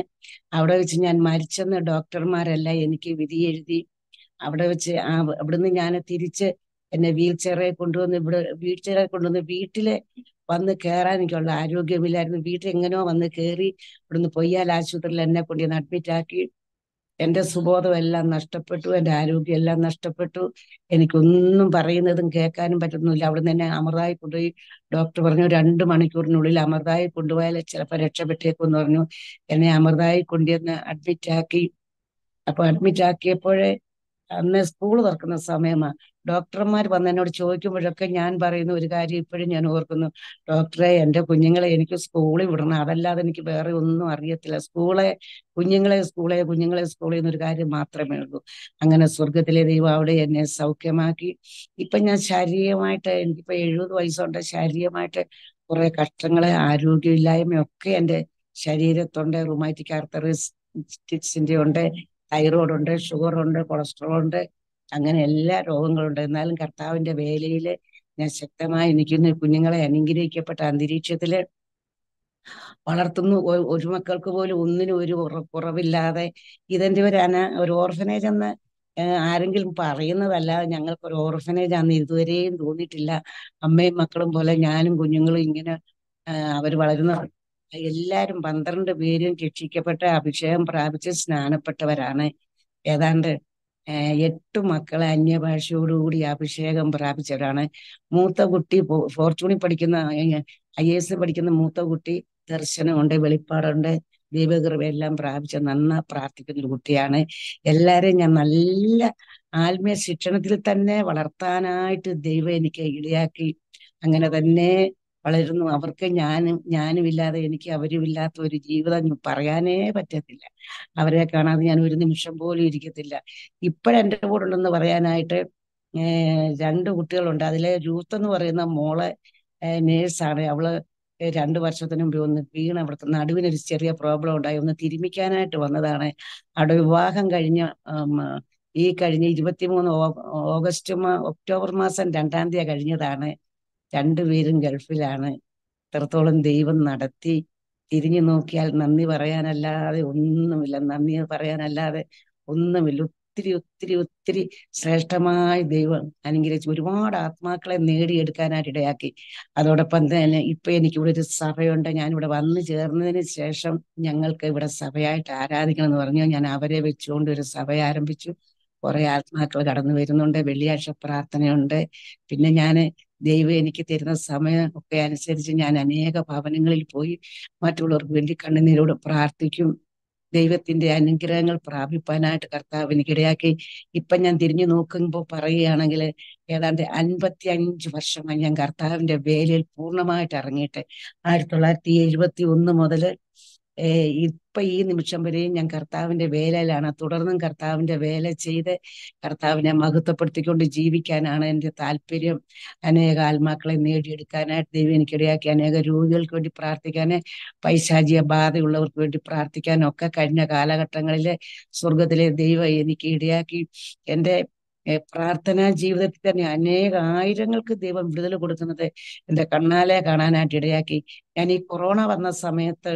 അവിടെ വെച്ച് ഞാൻ മരിച്ചെന്ന് ഡോക്ടർമാരെല്ലാം എനിക്ക് വിധി എഴുതി അവിടെ വെച്ച് ആ അവിടുന്ന് ഞാൻ തിരിച്ച് എന്നെ വീൽ ചെയറെ കൊണ്ടുവന്ന് ഇവിടെ വീൽ ചെയറെ കൊണ്ടുവന്ന് വീട്ടിലെ വന്ന് കയറാൻ എനിക്കുള്ള ആരോഗ്യമില്ലായിരുന്നു വീട്ടിൽ എങ്ങനെയോ വന്ന് കയറി ഇവിടുന്ന് പൊയ്യാൽ ആശുപത്രിയിൽ എന്നെ കൊണ്ടുവന്ന് അഡ്മിറ്റ് ആക്കി എൻ്റെ സുബോധം എല്ലാം നഷ്ടപ്പെട്ടു എൻ്റെ ആരോഗ്യം എല്ലാം നഷ്ടപ്പെട്ടു എനിക്കൊന്നും പറയുന്നതും കേൾക്കാനും പറ്റുന്നില്ല അവിടുന്ന് എന്നെ അമൃതായി കൊണ്ടുപോയി ഡോക്ടർ പറഞ്ഞു രണ്ട് മണിക്കൂറിനുള്ളിൽ അമൃതായി കൊണ്ടുപോയാൽ ചിലപ്പോൾ രക്ഷപ്പെട്ടേക്കും എന്ന് പറഞ്ഞു എന്നെ അമൃതായി കൊണ്ടുവന്ന് അഡ്മിറ്റ് ആക്കി അപ്പോൾ അഡ്മിറ്റ് ആക്കിയപ്പോഴേ അന്ന് സ്കൂൾ തുറക്കുന്ന സമയമാണ് ഡോക്ടർമാർ വന്ന് എന്നോട് ചോദിക്കുമ്പോഴൊക്കെ ഞാൻ പറയുന്ന ഒരു കാര്യം ഇപ്പോഴും ഞാൻ ഓർക്കുന്നു ഡോക്ടറെ എൻ്റെ കുഞ്ഞുങ്ങളെ എനിക്ക് സ്കൂളിൽ വിടണം അതല്ലാതെ എനിക്ക് വേറെ ഒന്നും അറിയത്തില്ല സ്കൂളെ കുഞ്ഞുങ്ങളെ സ്കൂളെ കുഞ്ഞുങ്ങളെ സ്കൂളിൽ നിന്നൊരു കാര്യം മാത്രമേ ഉള്ളൂ അങ്ങനെ സ്വർഗത്തിലെ ദൈവം അവിടെ എന്നെ സൗഖ്യമാക്കി ഇപ്പം ഞാൻ ശാരീരികമായിട്ട് എനിക്കിപ്പോൾ എഴുപത് വയസ്സുണ്ട് ശാരീരികമായിട്ട് കുറെ കഷ്ടങ്ങള് ആരോഗ്യമില്ലായ്മയൊക്കെ എൻ്റെ ശരീരത്തുണ്ട് റുമാറ്റിക് ആർത്തറിസിന്റെ ഉണ്ട് തൈറോയ്ഡ് ഉണ്ട് ഷുഗർ ഉണ്ട് കൊളസ്ട്രോൾ ഉണ്ട് അങ്ങനെ എല്ലാ രോഗങ്ങളുണ്ട് എന്നാലും കർത്താവിന്റെ വേലയിൽ ഞാൻ ശക്തമായി നിൽക്കുന്ന കുഞ്ഞുങ്ങളെ അനുഗ്രഹിക്കപ്പെട്ട അന്തരീക്ഷത്തില് വളർത്തുന്നു ഒരു മക്കൾക്ക് പോലും ഒന്നിനും ഒരു കുറവില്ലാതെ ഇതെന്റെ ഒരു അന ഒരു ഓർഫനേജ് എന്ന് ആരെങ്കിലും പറയുന്നതല്ലാതെ ഞങ്ങൾക്കൊരു ഓർഫനേജ് ആണെന്ന് ഇതുവരെയും തോന്നിയിട്ടില്ല അമ്മയും മക്കളും പോലെ ഞാനും കുഞ്ഞുങ്ങളും ഇങ്ങനെ അവർ വളരുന്ന എല്ലാരും പന്ത്രണ്ട് പേരും രക്ഷിക്കപ്പെട്ട് അഭിഷേകം പ്രാപിച്ച് സ്നാനപ്പെട്ടവരാണ് ഏതാണ്ട് എട്ട് മക്കളെ അന്യഭാഷയോടുകൂടി അഭിഷേകം പ്രാപിച്ചവരാണ് മൂത്ത കുട്ടി ഫോർച്യൂണിൽ പഠിക്കുന്ന ഐ എസ് പഠിക്കുന്ന മൂത്ത കുട്ടി ദർശനമുണ്ട് വെളിപ്പാടുണ്ട് ദൈവകൃപയെല്ലാം പ്രാപിച്ച നന്നാ പ്രാർത്ഥിക്കുന്ന ഒരു കുട്ടിയാണ് എല്ലാരെയും ഞാൻ നല്ല ആത്മീയ ശിക്ഷണത്തിൽ തന്നെ വളർത്താനായിട്ട് ദൈവം എനിക്ക് ഇടയാക്കി അങ്ങനെ തന്നെ വളരുന്നു അവർക്ക് ഞാനും ഞാനുമില്ലാതെ എനിക്ക് അവരുമില്ലാത്ത ഒരു ജീവിതം പറയാനേ പറ്റത്തില്ല അവരെ കാണാതെ ഞാൻ ഒരു നിമിഷം പോലും ഇരിക്കത്തില്ല ഇപ്പോഴെൻ്റെ കൂടെ ഉണ്ടെന്ന് പറയാനായിട്ട് രണ്ട് കുട്ടികളുണ്ട് അതിലെ രൂത്ത് എന്ന് പറയുന്ന മോളെ നേഴ്സാണ് അവള് രണ്ട് വർഷത്തിന് മുമ്പ് ഒന്ന് വീണ് അവർക്ക് നടുവിനൊരു ചെറിയ പ്രോബ്ലം ഉണ്ടായി ഒന്ന് തിരുമിക്കാനായിട്ട് വന്നതാണ് അവിടെ വിവാഹം കഴിഞ്ഞ ഈ കഴിഞ്ഞ ഇരുപത്തിമൂന്ന് ഓഗസ്റ്റ് ഒക്ടോബർ മാസം രണ്ടാം തീയതി കഴിഞ്ഞതാണ് രണ്ടുപേരും ഗൾഫിലാണ് എത്രത്തോളം ദൈവം നടത്തി തിരിഞ്ഞു നോക്കിയാൽ നന്ദി പറയാനല്ലാതെ ഒന്നുമില്ല നന്ദി പറയാനല്ലാതെ ഒന്നുമില്ല ഒത്തിരി ഒത്തിരി ഒത്തിരി ശ്രേഷ്ഠമായ ദൈവം അനുഗ്രഹിച്ചു ഒരുപാട് ആത്മാക്കളെ നേടിയെടുക്കാനായിട്ട് ഇടയാക്കി അതോടൊപ്പം തന്നെ ഇപ്പൊ എനിക്കിവിടെ ഒരു സഭയുണ്ട് ഞാൻ ഇവിടെ വന്നു ചേർന്നതിന് ശേഷം ഞങ്ങൾക്ക് ഇവിടെ സഭയായിട്ട് ആരാധിക്കണം എന്ന് പറഞ്ഞു ഞാൻ അവരെ വെച്ചുകൊണ്ട് ഒരു സഭ ആരംഭിച്ചു കുറെ ആത്മാക്കൾ കടന്നു വരുന്നുണ്ട് വെള്ളിയാഴ്ച പ്രാർത്ഥനയുണ്ട് പിന്നെ ഞാൻ ദൈവം എനിക്ക് തരുന്ന സമയം ഒക്കെ അനുസരിച്ച് ഞാൻ അനേക ഭവനങ്ങളിൽ പോയി മറ്റുള്ളവർക്ക് വേണ്ടി കണ്ണുനീരോട് പ്രാർത്ഥിക്കും ദൈവത്തിന്റെ അനുഗ്രഹങ്ങൾ പ്രാപിപ്പാനായിട്ട് കർത്താവ് എനിക്ക് ഇടയാക്കി ഇപ്പൊ ഞാൻ തിരിഞ്ഞു നോക്കുമ്പോൾ പറയുകയാണെങ്കിൽ ഏതാണ്ട് അൻപത്തി അഞ്ച് വർഷമായി ഞാൻ കർത്താവിന്റെ വേലയിൽ പൂർണ്ണമായിട്ട് ഇറങ്ങിയിട്ട് ആയിരത്തി തൊള്ളായിരത്തി എഴുപത്തി ഒന്ന് മുതൽ ഇപ്പൊ ഈ നിമിഷം വരെയും ഞാൻ കർത്താവിന്റെ വേലയിലാണ് തുടർന്നും കർത്താവിന്റെ വേല ചെയ്ത് കർത്താവിനെ മഹത്വപ്പെടുത്തിക്കൊണ്ട് ജീവിക്കാനാണ് എൻ്റെ താല്പര്യം അനേക ആത്മാക്കളെ നേടിയെടുക്കാനായിട്ട് ദൈവം എനിക്കിടയാക്കി അനേക രോഗികൾക്ക് വേണ്ടി പ്രാർത്ഥിക്കാന് പൈശാചിയ ബാധയുള്ളവർക്ക് വേണ്ടി പ്രാർത്ഥിക്കാനൊക്കെ കഴിഞ്ഞ കാലഘട്ടങ്ങളിൽ സ്വർഗത്തിലെ ദൈവം എനിക്ക് ഇടയാക്കി എൻ്റെ പ്രാർത്ഥനാ ജീവിതത്തിൽ തന്നെ അനേക ആയിരങ്ങൾക്ക് ദൈവം വിടുതൽ കൊടുക്കുന്നത് എൻ്റെ കണ്ണാലെ കാണാനായിട്ട് ഇടയാക്കി ഞാൻ ഈ കൊറോണ വന്ന സമയത്ത്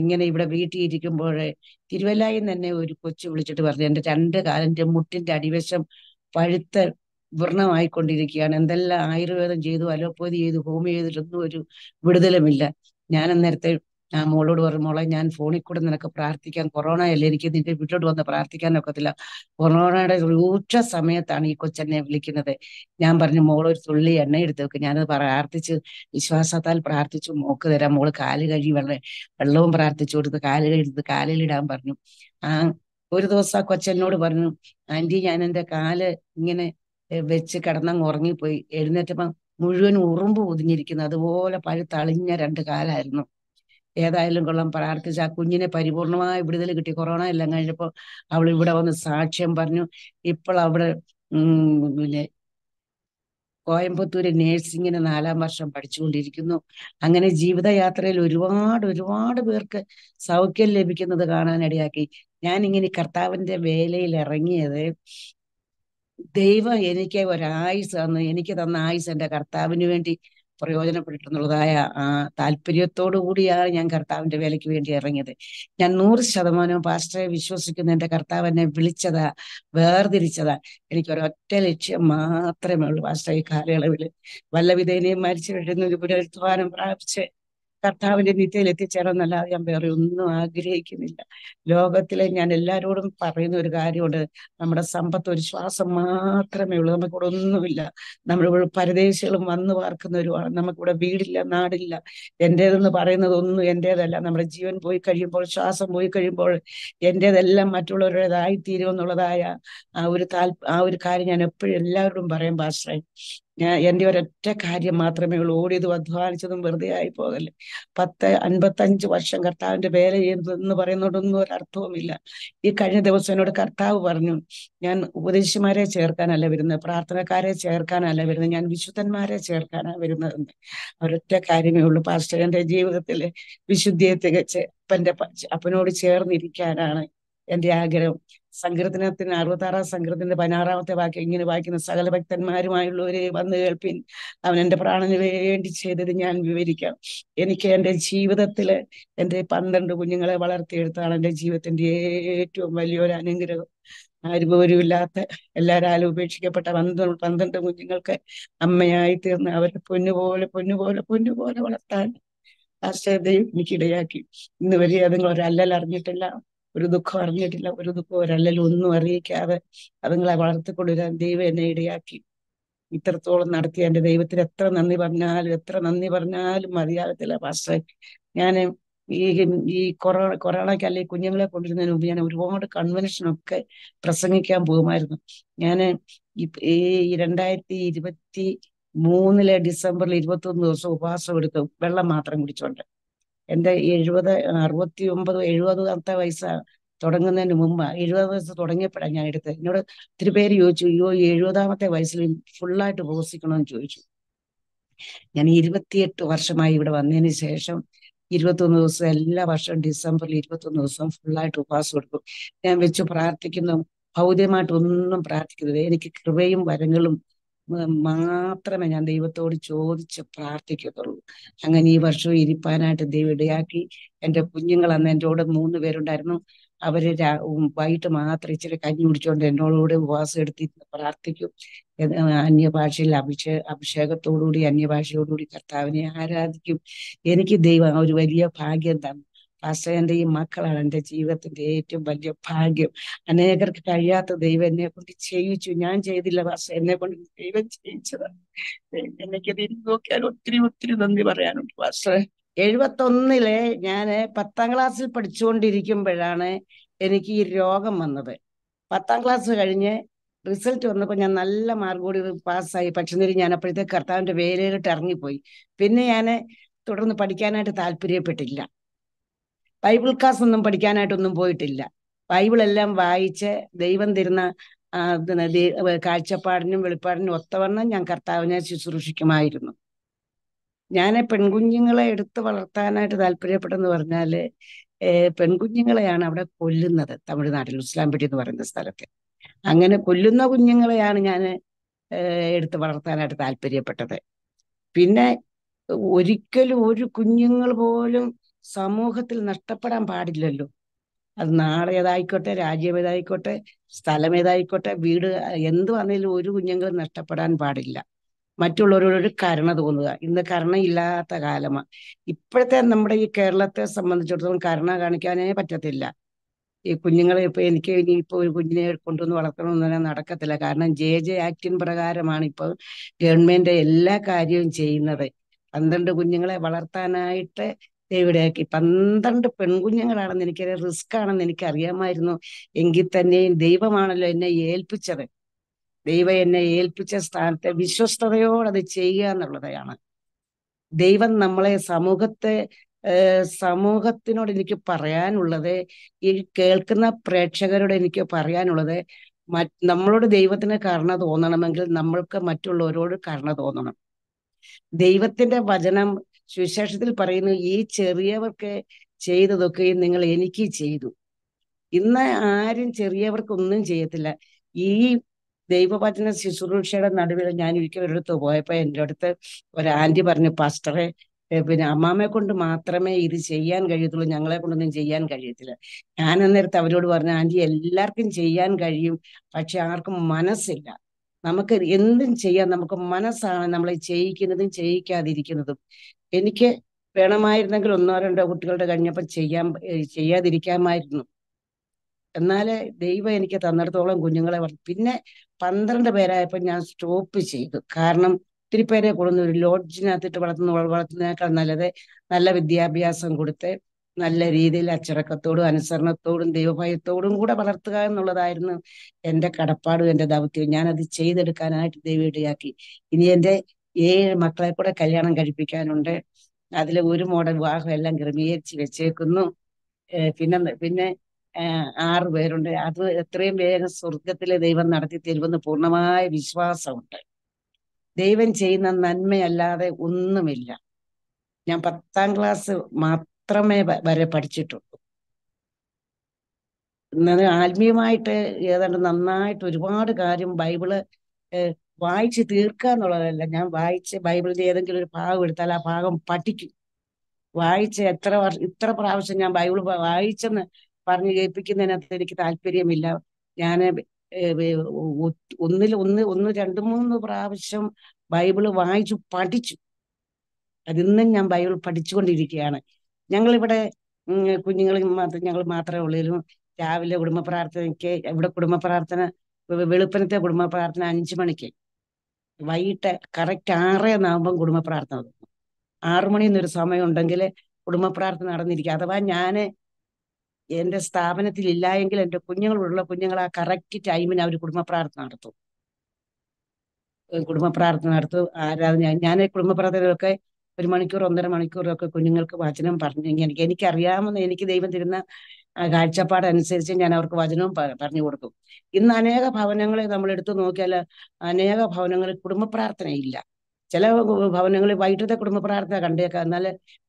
ഇങ്ങനെ ഇവിടെ വീട്ടിൽ ഇരിക്കുമ്പോഴേ തിരുവല്ലായി തന്നെ ഒരു കൊച്ചു വിളിച്ചിട്ട് പറഞ്ഞു എന്റെ രണ്ട് കാലിന്റെ മുട്ടിന്റെ അടിവശം പഴുത്ത വ്രണമായിക്കൊണ്ടിരിക്കുകയാണ് എന്തെല്ലാം ആയുർവേദം ചെയ്തു അലോപ്പതി ചെയ്തു ഹോമിയോ ചെയ്തിട്ടൊന്നും ഒരു വിടുതലുമില്ല ഞാൻ അന്നേരത്തെ ഞാൻ മോളോട് പറഞ്ഞു മോളെ ഞാൻ ഫോണിൽ കൂടെ നിനക്ക് പ്രാർത്ഥിക്കാൻ കൊറോണ അല്ലേ എനിക്ക് നിന്റെ വീട്ടിലോട്ട് വന്ന് പ്രാർത്ഥിക്കാൻ ഒക്കത്തില്ല കൊറോണയുടെ രൂക്ഷ സമയത്താണ് ഈ കൊച്ചെന്നെ വിളിക്കുന്നത് ഞാൻ പറഞ്ഞു മോളൊരു ഒരു തുള്ളി എണ്ണ എടുത്ത് വെക്കും ഞാനത് പ്രാർത്ഥിച്ച് വിശ്വാസത്താൽ പ്രാർത്ഥിച്ചു മോക്ക് തരാം മോള് കാല് കഴുകി വെള്ളം വെള്ളവും പ്രാർത്ഥിച്ചു കൊടുത്ത് കാല് കഴുകുന്നത് കാലിലിടാൻ പറഞ്ഞു ആ ഒരു ദിവസം ആ കൊച്ചെന്നോട് പറഞ്ഞു ആന്റി ഞാൻ എന്റെ കാല് ഇങ്ങനെ വെച്ച് കിടന്നങ്ങ് ഉറങ്ങിപ്പോയി എഴുന്നേറ്റപ്പം മുഴുവൻ ഉറുമ്പ് പൊതിഞ്ഞിരിക്കുന്നു അതുപോലെ പഴുത്തളിഞ്ഞ രണ്ട് കാലായിരുന്നു ഏതായാലും കൊള്ളാം പ്രാർത്ഥിച്ച് ആ കുഞ്ഞിനെ പരിപൂർണമായ വിടുതൽ കിട്ടി കൊറോണ എല്ലാം കഴിഞ്ഞപ്പോൾ അവൾ ഇവിടെ വന്ന് സാക്ഷ്യം പറഞ്ഞു ഇപ്പോൾ അവിടെ പിന്നെ കോയമ്പത്തൂര് നേഴ്സിങ്ങിന് നാലാം വർഷം പഠിച്ചുകൊണ്ടിരിക്കുന്നു അങ്ങനെ ജീവിതയാത്രയിൽ ഒരുപാട് ഒരുപാട് പേർക്ക് സൗഖ്യം ലഭിക്കുന്നത് കാണാനിടയാക്കി ഞാൻ ഇങ്ങനെ കർത്താവിന്റെ വേലയിൽ ഇറങ്ങിയത് ദൈവം എനിക്ക് ഒരായുസ് തന്നു എനിക്ക് തന്ന ആയുസ് എൻ്റെ കർത്താവിന് വേണ്ടി പ്രയോജനപ്പെട്ടിട്ടുള്ളതായ ആ താല്പര്യത്തോടു കൂടിയാണ് ഞാൻ കർത്താവിന്റെ വേലയ്ക്ക് വേണ്ടി ഇറങ്ങിയത് ഞാൻ നൂറ് ശതമാനവും പാസ്റ്ററെ വിശ്വസിക്കുന്ന എൻ്റെ കർത്താവ് എന്നെ വിളിച്ചതാ വേർതിരിച്ചതാ എനിക്ക് ഒരൊറ്റ ലക്ഷ്യം മാത്രമേ ഉള്ളൂ പാസ്റ്റർ ഈ കാലയളവില് വല്ല വിധേനയും മരിച്ചു കഴിയുന്ന ഒരു പുനരുദ്ധാനം പ്രാപിച്ച് കർത്താവിന്റെ നിത്യയിൽ എത്തിച്ചേരാമെന്നല്ലാതെ ഞാൻ വേറെ ഒന്നും ആഗ്രഹിക്കുന്നില്ല ലോകത്തിലെ ഞാൻ എല്ലാവരോടും പറയുന്ന ഒരു കാര്യമുണ്ട് നമ്മുടെ സമ്പത്ത് ഒരു ശ്വാസം മാത്രമേ ഉള്ളൂ നമുക്കിവിടെ ഒന്നുമില്ല നമ്മളിവിടെ പരദേശികളും വന്നു പാർക്കുന്നവരുമാണ് നമുക്കിവിടെ വീടില്ല നാടില്ല എൻ്റേതെന്ന് പറയുന്നത് ഒന്നും എൻ്റേതല്ല നമ്മുടെ ജീവൻ പോയി കഴിയുമ്പോൾ ശ്വാസം പോയി കഴിയുമ്പോൾ എൻ്റേതെല്ലാം മറ്റുള്ളവരുടേതായി തീരുമെന്നുള്ളതായ ആ ഒരു താൽ ആ ഒരു കാര്യം ഞാൻ എപ്പോഴും എല്ലാവരോടും പറയും പാസ്റ്ററേ ഞാൻ എൻ്റെ ഒരൊറ്റ കാര്യം മാത്രമേ ഉള്ളൂ ഓടിയത് അധ്വാനിച്ചതും വെറുതെ ആയി പോകല്ലേ പത്ത് അൻപത്തഞ്ച് വർഷം കർത്താവിന്റെ വേല ചെയ്യുന്നതെന്ന് പറയുന്നതൊന്നും ഒരർത്ഥവുമില്ല ഈ കഴിഞ്ഞ ദിവസം എന്നോട് കർത്താവ് പറഞ്ഞു ഞാൻ ഉപദേശിമാരെ ചേർക്കാനല്ല വരുന്നത് പ്രാർത്ഥനക്കാരെ ചേർക്കാനല്ല വരുന്നത് ഞാൻ വിശുദ്ധന്മാരെ ചേർക്കാനാണ് വരുന്നതെന്ന് ഒരൊറ്റ കാര്യമേ ഉള്ളൂ പാസ്റ്റർ എൻ്റെ ജീവിതത്തിലെ വിശുദ്ധിയെ തികച്ച് അപ്പൻ്റെ അപ്പനോട് ചേർന്നിരിക്കാനാണ് എൻ്റെ ആഗ്രഹം സങ്കീർത്തനത്തിന് അറുപത്തി ആറാം സങ്കീർത്തനത്തിന്റെ പതിനാറാമത്തെ വാക്യം ഇങ്ങനെ വായിക്കുന്ന സകല ഭക്തന്മാരുമായുള്ളവരെ വന്ന് കേൾപ്പിൻ അവൻ എന്റെ പ്രാണന് വേണ്ടി ചെയ്തത് ഞാൻ വിവരിക്കാം എനിക്ക് എൻ്റെ ജീവിതത്തിൽ എൻ്റെ പന്ത്രണ്ട് കുഞ്ഞുങ്ങളെ വളർത്തിയെടുത്താണ് എൻ്റെ ജീവിതത്തിന്റെ ഏറ്റവും വലിയൊരു അനുഗ്രഹം ഇല്ലാത്ത എല്ലാവരും ഉപേക്ഷിക്കപ്പെട്ട പന്ത്രണ്ട് പന്ത്രണ്ട് കുഞ്ഞുങ്ങൾക്ക് അമ്മയായി തീർന്ന് അവരെ പൊന്നുപോലെ പൊന്നുപോലെ പൊന്നുപോലെ വളർത്താൻ ആശ്രയതയും എനിക്കിടയാക്കി ഇന്ന് വരെ അതുങ്ങൾ ഒരല്ലൽ അറിഞ്ഞിട്ടില്ല ഒരു ദുഃഖം അറിഞ്ഞിട്ടില്ല ഒരു ദുഃഖം ഒരല്ലലും ഒന്നും അറിയിക്കാതെ അതുങ്ങളെ വളർത്തിക്കൊണ്ടുവരാൻ ദൈവം എന്നെ ഇടയാക്കി ഇത്രത്തോളം നടത്തിയ എൻ്റെ ദൈവത്തിന് എത്ര നന്ദി പറഞ്ഞാലും എത്ര നന്ദി പറഞ്ഞാലും മതിയാകത്തില്ല പാസ്റ്റർ ഞാൻ ഈ ഈ കൊറോണ കൊറോണയ്ക്ക് അല്ലെങ്കിൽ കുഞ്ഞുങ്ങളെ കൊണ്ടിരുന്നതിന് മുമ്പ് ഞാൻ ഒരുപാട് കൺവെൻഷനൊക്കെ പ്രസംഗിക്കാൻ പോകുമായിരുന്നു ഞാൻ ഈ രണ്ടായിരത്തി ഇരുപത്തി മൂന്നിലെ ഡിസംബറിൽ ഇരുപത്തി ഒന്ന് ദിവസം ഉപവാസം എടുക്കും വെള്ളം മാത്രം കുടിച്ചോണ്ട് എൻ്റെ എഴുപത് അറുപത്തി ഒമ്പത് എഴുപതാമത്തെ വയസ്സ് തുടങ്ങുന്നതിന് മുമ്പ് എഴുപത് വയസ്സ് തുടങ്ങിയപ്പോഴാണ് ഞാൻ എടുത്തത് എന്നോട് ഒത്തിരി പേര് ചോദിച്ചു അയ്യോ എഴുപതാമത്തെ വയസ്സിൽ ഫുള്ളായിട്ട് ഉപസിക്കണമെന്ന് ചോദിച്ചു ഞാൻ ഇരുപത്തിയെട്ട് വർഷമായി ഇവിടെ വന്നതിന് ശേഷം ഇരുപത്തൊന്ന് ദിവസം എല്ലാ വർഷവും ഡിസംബറിൽ ഇരുപത്തൊന്ന് ദിവസം ഫുള്ളായിട്ട് ഉപവാസം കൊടുക്കും ഞാൻ വെച്ച് പ്രാർത്ഥിക്കുന്നു ഭൗതികമായിട്ട് ഒന്നും പ്രാർത്ഥിക്കുന്നത് എനിക്ക് കൃപയും വരങ്ങളും മാത്രമേ ഞാൻ ദൈവത്തോട് ചോദിച്ച് പ്രാർത്ഥിക്കത്തുള്ളൂ അങ്ങനെ ഈ വർഷം ഇരിപ്പാനായിട്ട് ദൈവം ഇടയാക്കി എൻ്റെ കുഞ്ഞുങ്ങൾ അന്ന് എൻ്റെ കൂടെ മൂന്ന് പേരുണ്ടായിരുന്നു അവര് വൈകിട്ട് മാത്രം ഇച്ചിരി കഞ്ഞി കുടിച്ചുകൊണ്ട് എന്നോടുകൂടെ ഉപവാസം എടുത്തിരുന്ന് പ്രാർത്ഥിക്കും അന്യഭാഷയിൽ അഭിഷേ അഭിഷേകത്തോടുകൂടി അന്യഭാഷയോടുകൂടി കർത്താവിനെ ആരാധിക്കും എനിക്ക് ദൈവം ഒരു വലിയ ഭാഗ്യം തന്നു ആശ്രയന്റെ മക്കളാണ് എൻ്റെ ജീവിതത്തിന്റെ ഏറ്റവും വലിയ ഭാഗ്യം അനേകർക്ക് കഴിയാത്ത ദൈവം എന്നെ കൊണ്ട് ചെയ്യിച്ചു ഞാൻ ചെയ്തില്ല പക്ഷെ എന്നെ കൊണ്ട് ദൈവം ചെയ്യിച്ചത് എനിക്ക് തിരിഞ്ഞു നോക്കിയാൽ ഒത്തിരി ഒത്തിരി നന്ദി പറയാനുണ്ട് പക്ഷേ എഴുപത്തൊന്നിലെ ഞാൻ പത്താം ക്ലാസ്സിൽ പഠിച്ചുകൊണ്ടിരിക്കുമ്പോഴാണ് എനിക്ക് ഈ രോഗം വന്നത് പത്താം ക്ലാസ് കഴിഞ്ഞ് റിസൾട്ട് വന്നപ്പോൾ ഞാൻ നല്ല കൂടി പാസ്സായി പക്ഷേ ഞാൻ അപ്പോഴത്തെ കർത്താവിന്റെ വേലയിലിട്ട് ഇറങ്ങിപ്പോയി പിന്നെ ഞാൻ തുടർന്ന് പഠിക്കാനായിട്ട് താല്പര്യപ്പെട്ടില്ല ബൈബിൾ ക്ലാസ് ഒന്നും പഠിക്കാനായിട്ടൊന്നും പോയിട്ടില്ല ബൈബിൾ എല്ലാം വായിച്ച് ദൈവം തരുന്ന കാഴ്ചപ്പാടിനും വെളിപ്പാടിനും ഒത്തവണ്ണം ഞാൻ കർത്താവിനെ ശുശ്രൂഷിക്കുമായിരുന്നു ഞാൻ പെൺകുഞ്ഞുങ്ങളെ എടുത്തു വളർത്താനായിട്ട് താല്പര്യപ്പെട്ടെന്ന് പറഞ്ഞാല് പെൺകുഞ്ഞുങ്ങളെയാണ് അവിടെ കൊല്ലുന്നത് തമിഴ്നാട്ടിൽ ഉസ്ലാംപേട്ടി എന്ന് പറയുന്ന സ്ഥലത്ത് അങ്ങനെ കൊല്ലുന്ന കുഞ്ഞുങ്ങളെയാണ് ഞാൻ എടുത്ത് വളർത്താനായിട്ട് താല്പര്യപ്പെട്ടത് പിന്നെ ഒരിക്കലും ഒരു കുഞ്ഞുങ്ങൾ പോലും സമൂഹത്തിൽ നഷ്ടപ്പെടാൻ പാടില്ലല്ലോ അത് നാട് ഏതായിക്കോട്ടെ രാജ്യം ഏതായിക്കോട്ടെ സ്ഥലം ഏതായിക്കോട്ടെ വീട് എന്ത് വന്നാലും ഒരു കുഞ്ഞുങ്ങളും നഷ്ടപ്പെടാൻ പാടില്ല മറ്റുള്ളവരോടൊരു കരുണ തോന്നുക ഇന്ന് കരുണ ഇല്ലാത്ത കാലമാണ് ഇപ്പോഴത്തെ നമ്മുടെ ഈ കേരളത്തെ സംബന്ധിച്ചിടത്തോളം കരുണ കാണിക്കാനേ പറ്റത്തില്ല ഈ കുഞ്ഞുങ്ങളെ ഇപ്പൊ എനിക്ക് ഇപ്പൊ ഒരു കുഞ്ഞിനെ കൊണ്ടുവന്ന് വളർത്തണമെന്ന് തന്നെ നടക്കത്തില്ല കാരണം ജെ ജെ ആക്ടിൻ പ്രകാരമാണ് ഇപ്പൊ ഗവൺമെന്റ് എല്ലാ കാര്യവും ചെയ്യുന്നത് പന്ത്രണ്ട് കുഞ്ഞുങ്ങളെ വളർത്താനായിട്ട് ദൈവടയാക്കി പന്ത്രണ്ട് പെൺകുഞ്ഞുങ്ങളാണെന്ന് എനിക്ക് റിസ്ക് ആണെന്ന് എനിക്ക് അറിയാമായിരുന്നു എങ്കിൽ തന്നെയും ദൈവമാണല്ലോ എന്നെ ഏൽപ്പിച്ചത് ദൈവം എന്നെ ഏൽപ്പിച്ച സ്ഥാനത്തെ വിശ്വസ്തയോടെ അത് ചെയ്യുക എന്നുള്ളതാണ് ദൈവം നമ്മളെ സമൂഹത്തെ സമൂഹത്തിനോട് എനിക്ക് പറയാനുള്ളത് ഈ കേൾക്കുന്ന പ്രേക്ഷകരോട് എനിക്ക് പറയാനുള്ളത് നമ്മളോട് ദൈവത്തിന് കരുണ തോന്നണമെങ്കിൽ നമ്മൾക്ക് മറ്റുള്ളവരോട് കരുണ തോന്നണം ദൈവത്തിന്റെ വചനം സുവിശേഷത്തിൽ പറയുന്നു ഈ ചെറിയവർക്ക് ചെയ്തതൊക്കെയും നിങ്ങൾ എനിക്ക് ചെയ്തു ഇന്ന് ആരും ചെറിയവർക്കൊന്നും ചെയ്യത്തില്ല ഈ ദൈവവചന ശുശ്രൂഷയുടെ നടുവിൽ ഞാൻ ഒരിക്കൽ ഒരിടത്ത് പോയപ്പോ എൻ്റെ അടുത്ത് ഒരു ആന്റി പറഞ്ഞു പാസ്റ്ററെ പിന്നെ അമ്മാമ്മയെ കൊണ്ട് മാത്രമേ ഇത് ചെയ്യാൻ കഴിയത്തുള്ളൂ ഞങ്ങളെ കൊണ്ടൊന്നും ചെയ്യാൻ കഴിയത്തില്ല ഞാൻ അന്നേരത്ത് അവരോട് പറഞ്ഞു ആന്റി എല്ലാവർക്കും ചെയ്യാൻ കഴിയും പക്ഷെ ആർക്കും മനസ്സില്ല നമുക്ക് എന്തും ചെയ്യാൻ നമുക്ക് മനസ്സാണ് നമ്മളെ ചെയ്യിക്കുന്നതും ചെയ്യിക്കാതിരിക്കുന്നതും എനിക്ക് വേണമായിരുന്നെങ്കിൽ ഒന്നോ രണ്ടോ കുട്ടികളുടെ കഴിഞ്ഞപ്പോൾ ചെയ്യാൻ ചെയ്യാതിരിക്കാമായിരുന്നു എന്നാൽ ദൈവം എനിക്ക് തന്നിടത്തോളം കുഞ്ഞുങ്ങളെ വളർത്തി പിന്നെ പന്ത്രണ്ട് പേരായപ്പോൾ ഞാൻ സ്റ്റോപ്പ് ചെയ്തു കാരണം ഒത്തിരി പേരെ കൊടുന്ന ഒരു ലോഡ്ജിനകത്തിട്ട് വളർത്തുന്ന വളർത്തുന്നതിനേക്കാൾ നല്ലത് നല്ല വിദ്യാഭ്യാസം കൊടുത്ത് നല്ല രീതിയിൽ അച്ചടക്കത്തോടും അനുസരണത്തോടും ദൈവഭയത്തോടും കൂടെ വളർത്തുക എന്നുള്ളതായിരുന്നു എൻ്റെ കടപ്പാടും എൻ്റെ ദൗത്യവും ഞാനത് ചെയ്തെടുക്കാനായിട്ട് ദൈവം ഇടയാക്കി ഇനി എൻ്റെ ഏഴ് മക്കളെ കൂടെ കല്യാണം കഴിപ്പിക്കാനുണ്ട് അതിൽ ഒരു മോഡൽ വിവാഹം എല്ലാം ക്രമീകരിച്ച് വെച്ചേക്കുന്നു പിന്നെ പിന്നെ ആറ് പേരുണ്ട് അത് എത്രയും വേഗം സ്വർഗത്തിലെ ദൈവം നടത്തി തരുമെന്ന് പൂർണ്ണമായ വിശ്വാസമുണ്ട് ദൈവം ചെയ്യുന്ന നന്മയല്ലാതെ ഒന്നുമില്ല ഞാൻ പത്താം ക്ലാസ് മാത്രമേ വരെ പഠിച്ചിട്ടുള്ളൂ ആത്മീയമായിട്ട് ഏതാണ്ട് നന്നായിട്ട് ഒരുപാട് കാര്യം ബൈബിള് വായിച്ച് തീർക്കുക എന്നുള്ളതല്ല ഞാൻ വായിച്ച് ബൈബിളിന്റെ ഏതെങ്കിലും ഒരു ഭാഗം എടുത്താൽ ആ ഭാഗം പഠിക്കും വായിച്ച് എത്ര വർഷം ഇത്ര പ്രാവശ്യം ഞാൻ ബൈബിൾ വായിച്ചെന്ന് പറഞ്ഞ് കേൾപ്പിക്കുന്നതിനകത്ത് എനിക്ക് താല്പര്യമില്ല ഞാൻ ഒന്നിൽ ഒന്ന് ഒന്ന് രണ്ട് മൂന്ന് പ്രാവശ്യം ബൈബിള് വായിച്ചു പഠിച്ചു അതിന്നും ഞാൻ ബൈബിൾ പഠിച്ചുകൊണ്ടിരിക്കുകയാണ് ഞങ്ങളിവിടെ കുഞ്ഞുങ്ങൾ മാത്രം ഞങ്ങൾ മാത്രമേ ഉള്ളൂ രാവിലെ കുടുംബ പ്രാർത്ഥനയ്ക്ക് ഇവിടെ കുടുംബ പ്രാർത്ഥന വെളുപ്പനത്തെ കുടുംബ പ്രാർത്ഥന അഞ്ചു മണിക്ക് വൈകിട്ട് കറക്റ്റ് ആറേ നാകുമ്പം കുടുംബ പ്രാർത്ഥന തുടങ്ങും ആറു മണി എന്നൊരു സമയം ഉണ്ടെങ്കിൽ കുടുംബ പ്രാർത്ഥന നടന്നിരിക്കുക അഥവാ ഞാൻ എൻ്റെ സ്ഥാപനത്തിൽ ഇല്ലായെങ്കിൽ എന്റെ എൻ്റെ കുഞ്ഞുങ്ങളുള്ള കുഞ്ഞുങ്ങൾ ആ കറക്റ്റ് ടൈമിന് അവർ കുടുംബ പ്രാർത്ഥന നടത്തും കുടുംബ പ്രാർത്ഥന നടത്തും ആരാധന ഞാൻ കുടുംബ പ്രാർത്ഥനകളൊക്കെ ഒരു മണിക്കൂർ ഒന്നര മണിക്കൂറൊക്കെ കുഞ്ഞുങ്ങൾക്ക് വചനം പറഞ്ഞു എനിക്ക് എനിക്കറിയാമെന്ന് എനിക്ക് ദൈവം തരുന്ന അനുസരിച്ച് ഞാൻ അവർക്ക് വചനവും പറഞ്ഞു കൊടുക്കും ഇന്ന് അനേക ഭവനങ്ങളെ നമ്മൾ എടുത്തു നോക്കിയാൽ അനേക ഭവനങ്ങളിൽ കുടുംബ പ്രാർത്ഥനയില്ല ചില ഭവനങ്ങളിൽ വൈകിട്ടത്തെ കുടുംബ പ്രാർത്ഥന കണ്ടേക്കാം എന്നാൽ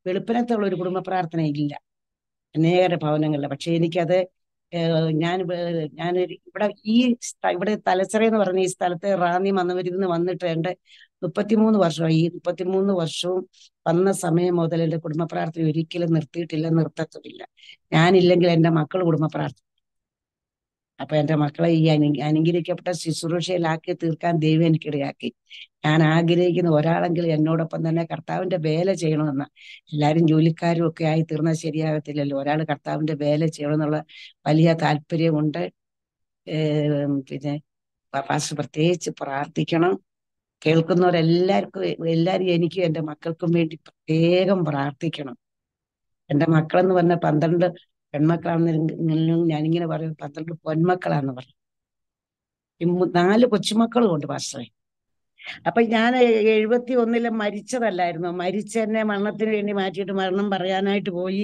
വെളുപ്പിനത്തുള്ള ഒരു കുടുംബ പ്രാർത്ഥന ഇല്ല അനേക ഭവനങ്ങളിൽ പക്ഷെ എനിക്കത് ഞാൻ ഞാൻ ഇവിടെ ഈ ഇവിടെ തലച്ചറ എന്ന് പറഞ്ഞ ഈ സ്ഥലത്ത് റാന്നി മന്നവരിന്ന് വന്നിട്ട് എൻ്റെ മുപ്പത്തിമൂന്ന് വർഷമായി ഈ മുപ്പത്തിമൂന്ന് വർഷവും വന്ന സമയം മുതൽ എൻ്റെ കുടുംബ പ്രാർത്ഥന ഒരിക്കലും നിർത്തിയിട്ടില്ല നിർത്തത്തുമില്ല ഞാനില്ലെങ്കിൽ എൻ്റെ മക്കൾ കുടുംബ പ്രാർത്ഥന അപ്പൊ എൻ്റെ മക്കളെ ഈ അനു അനുഗ്രഹിക്കപ്പെട്ട ശുശ്രൂഷയിലാക്കി തീർക്കാൻ ദൈവം എനിക്കിടയാക്കി ഞാൻ ആഗ്രഹിക്കുന്ന ഒരാളെങ്കിലും എന്നോടൊപ്പം തന്നെ കർത്താവിന്റെ വേല ചെയ്യണമെന്ന എല്ലാവരും ജോലിക്കാരും ഒക്കെ ആയി തീർന്നാൽ ശരിയാകത്തില്ലല്ലോ ഒരാൾ കർത്താവിന്റെ വേല ചെയ്യണമെന്നുള്ള വലിയ താല്പര്യമുണ്ട് ഏർ പിന്നെ പ്രത്യേകിച്ച് പ്രാർത്ഥിക്കണം കേൾക്കുന്നവരെല്ലാവർക്കും എല്ലാവരും എനിക്കും എൻ്റെ മക്കൾക്കും വേണ്ടി പ്രത്യേകം പ്രാർത്ഥിക്കണം എൻ്റെ മക്കളെന്ന് പറഞ്ഞ പന്ത്രണ്ട് പെൺമക്കളാണെന്ന് ഞാനിങ്ങനെ പറയും പന്ത്രണ്ട് പൊന്മക്കളാണെന്ന് പറയും നാല് കൊച്ചുമക്കളും ഉണ്ട് പാസ്റ്ററെ അപ്പൊ ഞാൻ എഴുപത്തി ഒന്നില് മരിച്ചതല്ലായിരുന്നു മരിച്ച എന്നെ മരണത്തിന് വേണ്ടി മാറ്റിയിട്ട് മരണം പറയാനായിട്ട് പോയി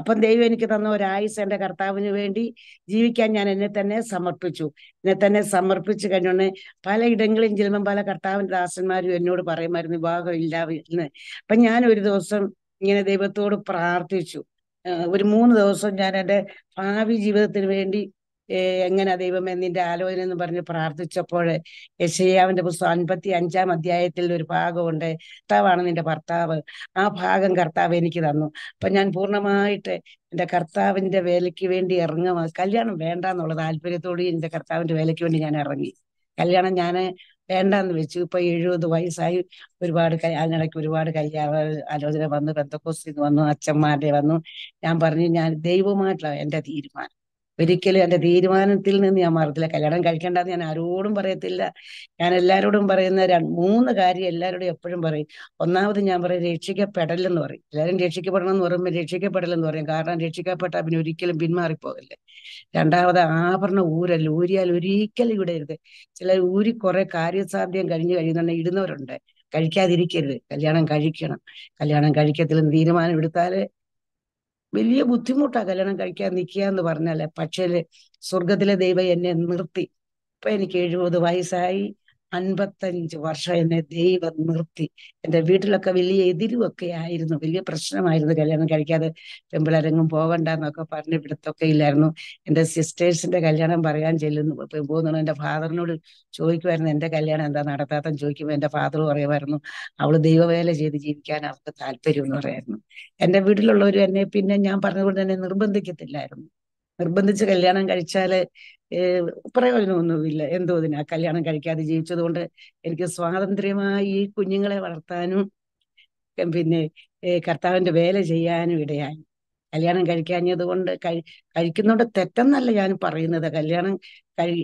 അപ്പം ദൈവം എനിക്ക് തന്ന ഒരു ആയുസ് എന്റെ കർത്താവിന് വേണ്ടി ജീവിക്കാൻ ഞാൻ എന്നെ തന്നെ സമർപ്പിച്ചു എന്നെ തന്നെ സമർപ്പിച്ചു കഴിഞ്ഞോണ്ട് പലയിടങ്ങളിൽ ചെല്ലുമ്പോൾ പല കർത്താവിന്റെ ദാസന്മാരും എന്നോട് പറയുമായിരുന്നു വിവാഹം ഇല്ല എന്ന് അപ്പൊ ഞാൻ ഒരു ദിവസം ഇങ്ങനെ ദൈവത്തോട് പ്രാർത്ഥിച്ചു ഒരു മൂന്ന് ദിവസം ഞാൻ എൻ്റെ ഭാവി ജീവിതത്തിന് വേണ്ടി എങ്ങനെ ദൈവമേ നിന്റെ ആലോചന എന്ന് പറഞ്ഞ് പ്രാർത്ഥിച്ചപ്പോൾ യശയ്യാവിന്റെ പുസ്തകം അൻപത്തി അഞ്ചാം അധ്യായത്തിൽ ഒരു ഭാഗമുണ്ട് കർത്താവാണ് നിന്റെ ഭർത്താവ് ആ ഭാഗം കർത്താവ് എനിക്ക് തന്നു അപ്പൊ ഞാൻ പൂർണ്ണമായിട്ട് എന്റെ കർത്താവിന്റെ വേലയ്ക്ക് വേണ്ടി ഇറങ്ങുക കല്യാണം വേണ്ട എന്നുള്ള താല്പര്യത്തോട് എന്റെ കർത്താവിന്റെ വേലയ്ക്ക് വേണ്ടി ഞാൻ ഇറങ്ങി കല്യാണം ഞാൻ വേണ്ടെന്ന് വെച്ചു ഇപ്പൊ എഴുപത് വയസ്സായി ഒരുപാട് അതിനിടയ്ക്ക് ഒരുപാട് കല്യാണ ആലോചന വന്നു ബന്ധക്കോസ് വന്നു അച്ഛന്മാരുടെ വന്നു ഞാൻ പറഞ്ഞു ഞാൻ ദൈവമായിട്ടുള്ള എന്റെ തീരുമാനം ഒരിക്കലും എൻ്റെ തീരുമാനത്തിൽ നിന്ന് ഞാൻ മാറത്തില്ല കല്യാണം കഴിക്കേണ്ടെന്ന് ഞാൻ ആരോടും പറയത്തില്ല ഞാൻ എല്ലാവരോടും പറയുന്ന മൂന്ന് കാര്യം എല്ലാവരോടും എപ്പോഴും പറയും ഒന്നാമത് ഞാൻ പറയും രക്ഷിക്കപ്പെടലെന്ന് പറയും എല്ലാവരും രക്ഷിക്കപ്പെടണം എന്ന് പറയുമ്പോൾ രക്ഷിക്കപ്പെടലെന്ന് പറയും കാരണം രക്ഷിക്കപ്പെട്ട പിന്നെ ഒരിക്കലും പിന്മാറിപ്പോകില്ല രണ്ടാമത് ആഭരണ ഊരല്ല ഊരിയാൽ ഒരിക്കലും ഇവിടെ ഇരുത് ചില ഊരി കുറെ കാര്യസാധ്യം കഴിഞ്ഞു കഴിയുന്നുണ്ട് ഇടുന്നവരുണ്ട് കഴിക്കാതിരിക്കരുത് കല്യാണം കഴിക്കണം കല്യാണം കഴിക്കത്തില്ലെന്ന് തീരുമാനം എടുത്താല് വലിയ ബുദ്ധിമുട്ടാ കല്യാണം കഴിക്കാൻ നിൽക്കുക എന്ന് പറഞ്ഞാല് പക്ഷേ സ്വർഗത്തിലെ ദൈവം എന്നെ നിർത്തി ഇപ്പൊ എനിക്ക് എഴുപത് വയസ്സായി അൻപത്തഞ്ച് വർഷം എന്നെ ദൈവം നിർത്തി എൻ്റെ വീട്ടിലൊക്കെ വലിയ എതിരുവൊക്കെ ആയിരുന്നു വലിയ പ്രശ്നമായിരുന്നു കല്യാണം കഴിക്കാതെ പെമ്പിളരങ്ങും പോകണ്ട എന്നൊക്കെ പറഞ്ഞ് ഇവിടത്തൊക്കെ ഇല്ലായിരുന്നു എൻ്റെ സിസ്റ്റേഴ്സിന്റെ കല്യാണം പറയാൻ ചെല്ലുന്നു പോകുന്നു എൻ്റെ ഫാദറിനോട് ചോദിക്കുമായിരുന്നു എൻ്റെ കല്യാണം എന്താ നടത്താത്തം ചോദിക്കുമ്പോൾ എൻ്റെ ഫാദർ പറയുമായിരുന്നു അവൾ ദൈവവേല ചെയ്ത് ജീവിക്കാൻ അവൾക്ക് താല്പര്യം എന്ന് പറയായിരുന്നു എൻ്റെ വീട്ടിലുള്ളവർ എന്നെ പിന്നെ ഞാൻ പറഞ്ഞതുകൊണ്ട് എന്നെ നിർബന്ധിക്കത്തില്ലായിരുന്നു നിർബന്ധിച്ച് കല്യാണം കഴിച്ചാൽ പ്രയോജനമൊന്നുമില്ല എന്തോ ഇതിനാ കല്യാണം കഴിക്കാതെ ജീവിച്ചതുകൊണ്ട് എനിക്ക് സ്വാതന്ത്ര്യമായി ഈ കുഞ്ഞുങ്ങളെ വളർത്താനും പിന്നെ കർത്താവിന്റെ വേല ചെയ്യാനും ഇടയായി കല്യാണം കഴിക്കാഞ്ഞത് കൊണ്ട് കഴി കഴിക്കുന്നതുകൊണ്ട് തെറ്റെന്നല്ല ഞാൻ പറയുന്നത് കല്യാണം കഴി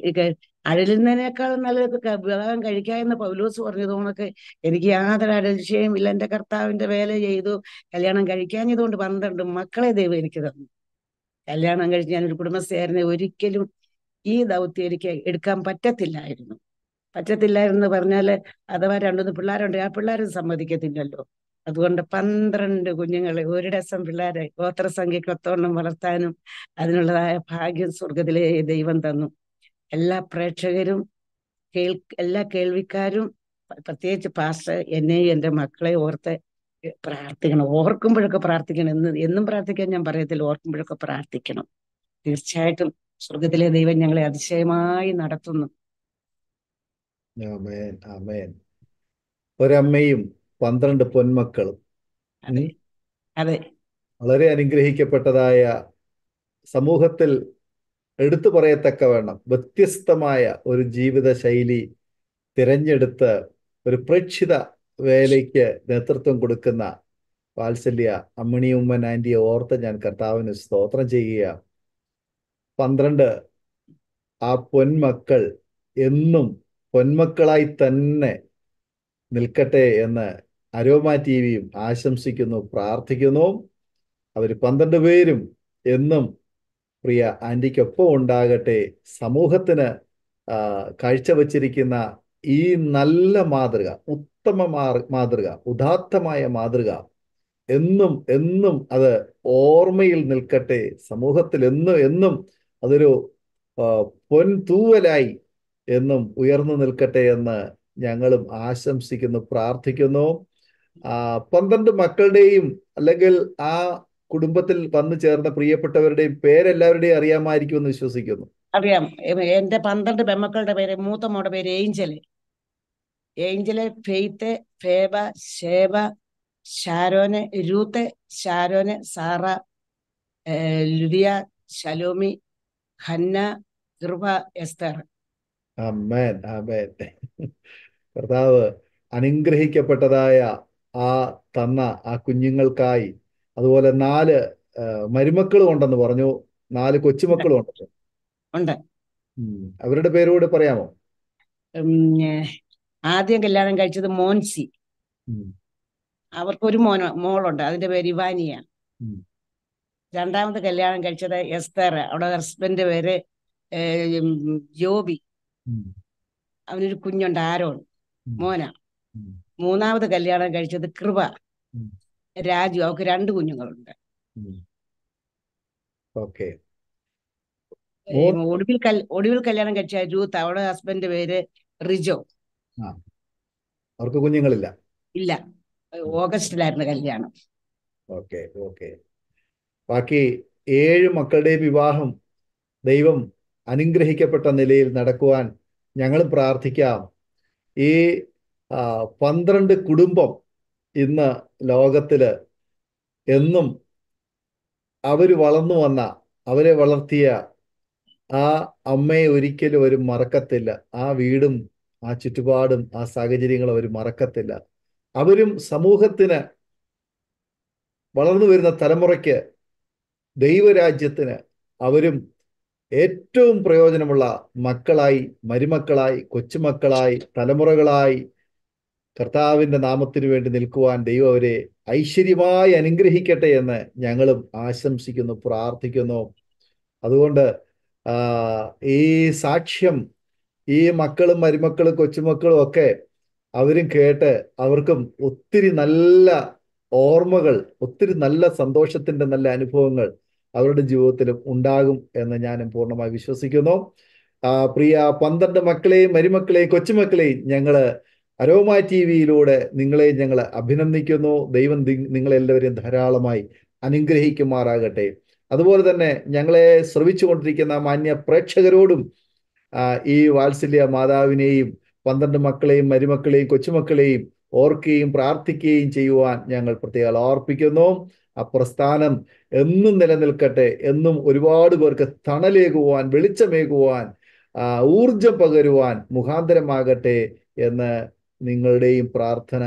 അഴലുന്നതിനേക്കാൾ നല്ലത് വിവാഹം കഴിക്കാമെന്ന് പൗലോസ് പറഞ്ഞത് എനിക്ക് യാതൊരു അഴൽക്ഷയും ഇല്ല എന്റെ കർത്താവിന്റെ വേല ചെയ്തു കല്യാണം കഴിക്കാഞ്ഞതുകൊണ്ട് പന്ത്രണ്ട് മക്കളെ ദൈവം എനിക്ക് തന്നു കല്യാണം കഴിഞ്ഞ് ഞാൻ ഒരു കുടുംബസ്ഥയായിരുന്നു ഒരിക്കലും ഈ ദൗത്യം എനിക്ക് എടുക്കാൻ പറ്റത്തില്ലായിരുന്നു പറ്റത്തില്ലായിരുന്നു പറഞ്ഞാല് അഥവാ രണ്ടുമൂന്ന് പിള്ളേരുണ്ട് ആ പിള്ളേരും സമ്മതിക്കത്തില്ലല്ലോ അതുകൊണ്ട് പന്ത്രണ്ട് കുഞ്ഞുങ്ങളെ ഒരു ഡസൻ പിള്ളേരെ ഗോത്രസംഖ്യക്ക് വളർത്താനും അതിനുള്ളതായ ഭാഗ്യം സ്വർഗത്തിലെ ദൈവം തന്നു എല്ലാ പ്രേക്ഷകരും കേൾ എല്ലാ കേൾവിക്കാരും പ്രത്യേകിച്ച് പാസ്റ്റർ എന്നെയും എൻ്റെ മക്കളെ ഓർത്ത് പ്രാർത്ഥിക്കണം ഓർക്കുമ്പോഴൊക്കെ പ്രാർത്ഥിക്കണം എന്ന് എന്നും പ്രാർത്ഥിക്കാൻ ഞാൻ പറയത്തില്ല ഓർക്കുമ്പോഴൊക്കെ പ്രാർത്ഥിക്കണം തീർച്ചയായിട്ടും സ്വർഗത്തിലെ ദൈവം ഞങ്ങളെ അതിശയമായി നടത്തുന്നു ഒരമ്മയും പന്ത്രണ്ട് പൊന്മക്കളും അതെ വളരെ അനുഗ്രഹിക്കപ്പെട്ടതായ സമൂഹത്തിൽ എടുത്തു പറയത്തക്ക വേണം വ്യത്യസ്തമായ ഒരു ജീവിത ശൈലി തിരഞ്ഞെടുത്ത് ഒരു പ്രേക്ഷിത വേലയ്ക്ക് നേതൃത്വം കൊടുക്കുന്ന വാത്സല്യ അമ്മിണി ഉമ്മൻ ആൻറ്റിയെ ഓർത്ത് ഞാൻ കർത്താവിന് സ്തോത്രം ചെയ്യുക പന്ത്രണ്ട് ആ പൊന്മക്കൾ എന്നും പൊന്മക്കളായി തന്നെ നിൽക്കട്ടെ എന്ന് അരോമ ടി വിയും ആശംസിക്കുന്നു പ്രാർത്ഥിക്കുന്നു അവർ പന്ത്രണ്ട് പേരും എന്നും പ്രിയ ആൻറ്റിക്കൊപ്പം ഉണ്ടാകട്ടെ സമൂഹത്തിന് കാഴ്ചവച്ചിരിക്കുന്ന ഈ നല്ല മാതൃക ഉത്തമ മാതൃക ഉദാത്തമായ മാതൃക എന്നും എന്നും അത് ഓർമ്മയിൽ നിൽക്കട്ടെ സമൂഹത്തിൽ എന്നും എന്നും അതൊരു പൊൻതൂവലായി എന്നും ഉയർന്നു നിൽക്കട്ടെ എന്ന് ഞങ്ങളും ആശംസിക്കുന്നു പ്രാർത്ഥിക്കുന്നു ആ പന്ത്രണ്ട് മക്കളുടെയും അല്ലെങ്കിൽ ആ കുടുംബത്തിൽ വന്നു ചേർന്ന പ്രിയപ്പെട്ടവരുടെയും പേരെല്ലാവരുടെയും അറിയാമായിരിക്കുമെന്ന് വിശ്വസിക്കുന്നു അറിയാം എന്റെ പന്ത്രണ്ട് പെമ്മക്കളുടെ പേര് മൂത്തമ്മയുടെ പേര് Angel Angel Faith Phoebe Sheba Sharon Ruth Sharon Sarah Lydia Shalomi Hannah Kripa Esther അമ്മേൻ കർത്താവ് അനുഗ്രഹിക്കപ്പെട്ടതായ ആ തന്ന ആ കുഞ്ഞുങ്ങൾക്കായി അതുപോലെ നാല് മരുമക്കളും ഉണ്ടെന്ന് പറഞ്ഞു നാല് കൊച്ചുമക്കളും ഉണ്ടല്ലോ അവരുടെ പേരുകൂടെ പറയാമോ ആദ്യം കല്യാണം കഴിച്ചത് മോൻസി അവർക്കൊരു മോനോ മോളുണ്ട് അതിന്റെ പേര് ഇവാനിയ രണ്ടാമത് കല്യാണം കഴിച്ചത് എസ്തർ അവിടെ ഹസ്ബൻഡ് പേര് ജോബി അവനൊരു കുഞ്ഞുണ്ട് ആരോൺ മോന മൂന്നാമത് കല്യാണം കഴിച്ചത് കൃപ രാജു അവക്ക് രണ്ട് കുഞ്ഞുങ്ങളുണ്ട് ഒടുവിൽ ഒടുവിൽ കല്യാണം കഴിച്ച രൂത്ത് അവളുടെ ഹസ്ബൻഡ് പേര് റിജോ അവർക്ക് കുഞ്ഞുങ്ങളില്ല ഇല്ല ഓഗസ്റ്റിലായിരുന്നു കല്യാണം ഓക്കെ ഓക്കെ ബാക്കി ഏഴ് മക്കളുടെ വിവാഹം ദൈവം അനുഗ്രഹിക്കപ്പെട്ട നിലയിൽ നടക്കുവാൻ ഞങ്ങൾ പ്രാർത്ഥിക്കാം ഈ പന്ത്രണ്ട് കുടുംബം ഇന്ന് ലോകത്തിൽ എന്നും അവർ വളർന്നു വന്ന അവരെ വളർത്തിയ ആ അമ്മയെ ഒരിക്കലും ഒരു മറക്കത്തില്ല ആ വീടും ആ ചുറ്റുപാടും ആ സാഹചര്യങ്ങളും അവർ മറക്കത്തില്ല അവരും സമൂഹത്തിന് വളർന്നു വരുന്ന തലമുറയ്ക്ക് ദൈവരാജ്യത്തിന് അവരും ഏറ്റവും പ്രയോജനമുള്ള മക്കളായി മരുമക്കളായി കൊച്ചുമക്കളായി തലമുറകളായി കർത്താവിൻ്റെ നാമത്തിന് വേണ്ടി നിൽക്കുവാൻ ദൈവം അവരെ ഐശ്വര്യമായി അനുഗ്രഹിക്കട്ടെ എന്ന് ഞങ്ങളും ആശംസിക്കുന്നു പ്രാർത്ഥിക്കുന്നു അതുകൊണ്ട് ഈ സാക്ഷ്യം ഈ മക്കളും മരുമക്കളും കൊച്ചുമക്കളും ഒക്കെ അവരും കേട്ട് അവർക്കും ഒത്തിരി നല്ല ഓർമ്മകൾ ഒത്തിരി നല്ല സന്തോഷത്തിൻ്റെ നല്ല അനുഭവങ്ങൾ അവരുടെ ജീവിതത്തിലും ഉണ്ടാകും എന്ന് ഞാനും പൂർണ്ണമായി വിശ്വസിക്കുന്നു പ്രിയ പന്ത്രണ്ട് മക്കളെയും മരുമക്കളെയും കൊച്ചുമക്കളെയും ഞങ്ങൾ അരോമ ടി വിയിലൂടെ നിങ്ങളെ ഞങ്ങൾ അഭിനന്ദിക്കുന്നു ദൈവം നിങ്ങളെല്ലാവരെയും ധാരാളമായി അനുഗ്രഹിക്കുമാറാകട്ടെ അതുപോലെ തന്നെ ഞങ്ങളെ ശ്രവിച്ചുകൊണ്ടിരിക്കുന്ന മാന്യ പ്രേക്ഷകരോടും ഈ വാത്സല്യ മാതാവിനെയും പന്ത്രണ്ട് മക്കളെയും മരുമക്കളെയും കൊച്ചുമക്കളെയും ഓർക്കുകയും പ്രാർത്ഥിക്കുകയും ചെയ്യുവാൻ ഞങ്ങൾ പ്രത്യേകം ഓർപ്പിക്കുന്നു ആ പ്രസ്ഥാനം എന്നും നിലനിൽക്കട്ടെ എന്നും ഒരുപാട് പേർക്ക് തണലേകുവാൻ വെളിച്ചമേകുവാൻ ഊർജം പകരുവാൻ മുഖാന്തരമാകട്ടെ എന്ന് നിങ്ങളുടെയും പ്രാർത്ഥന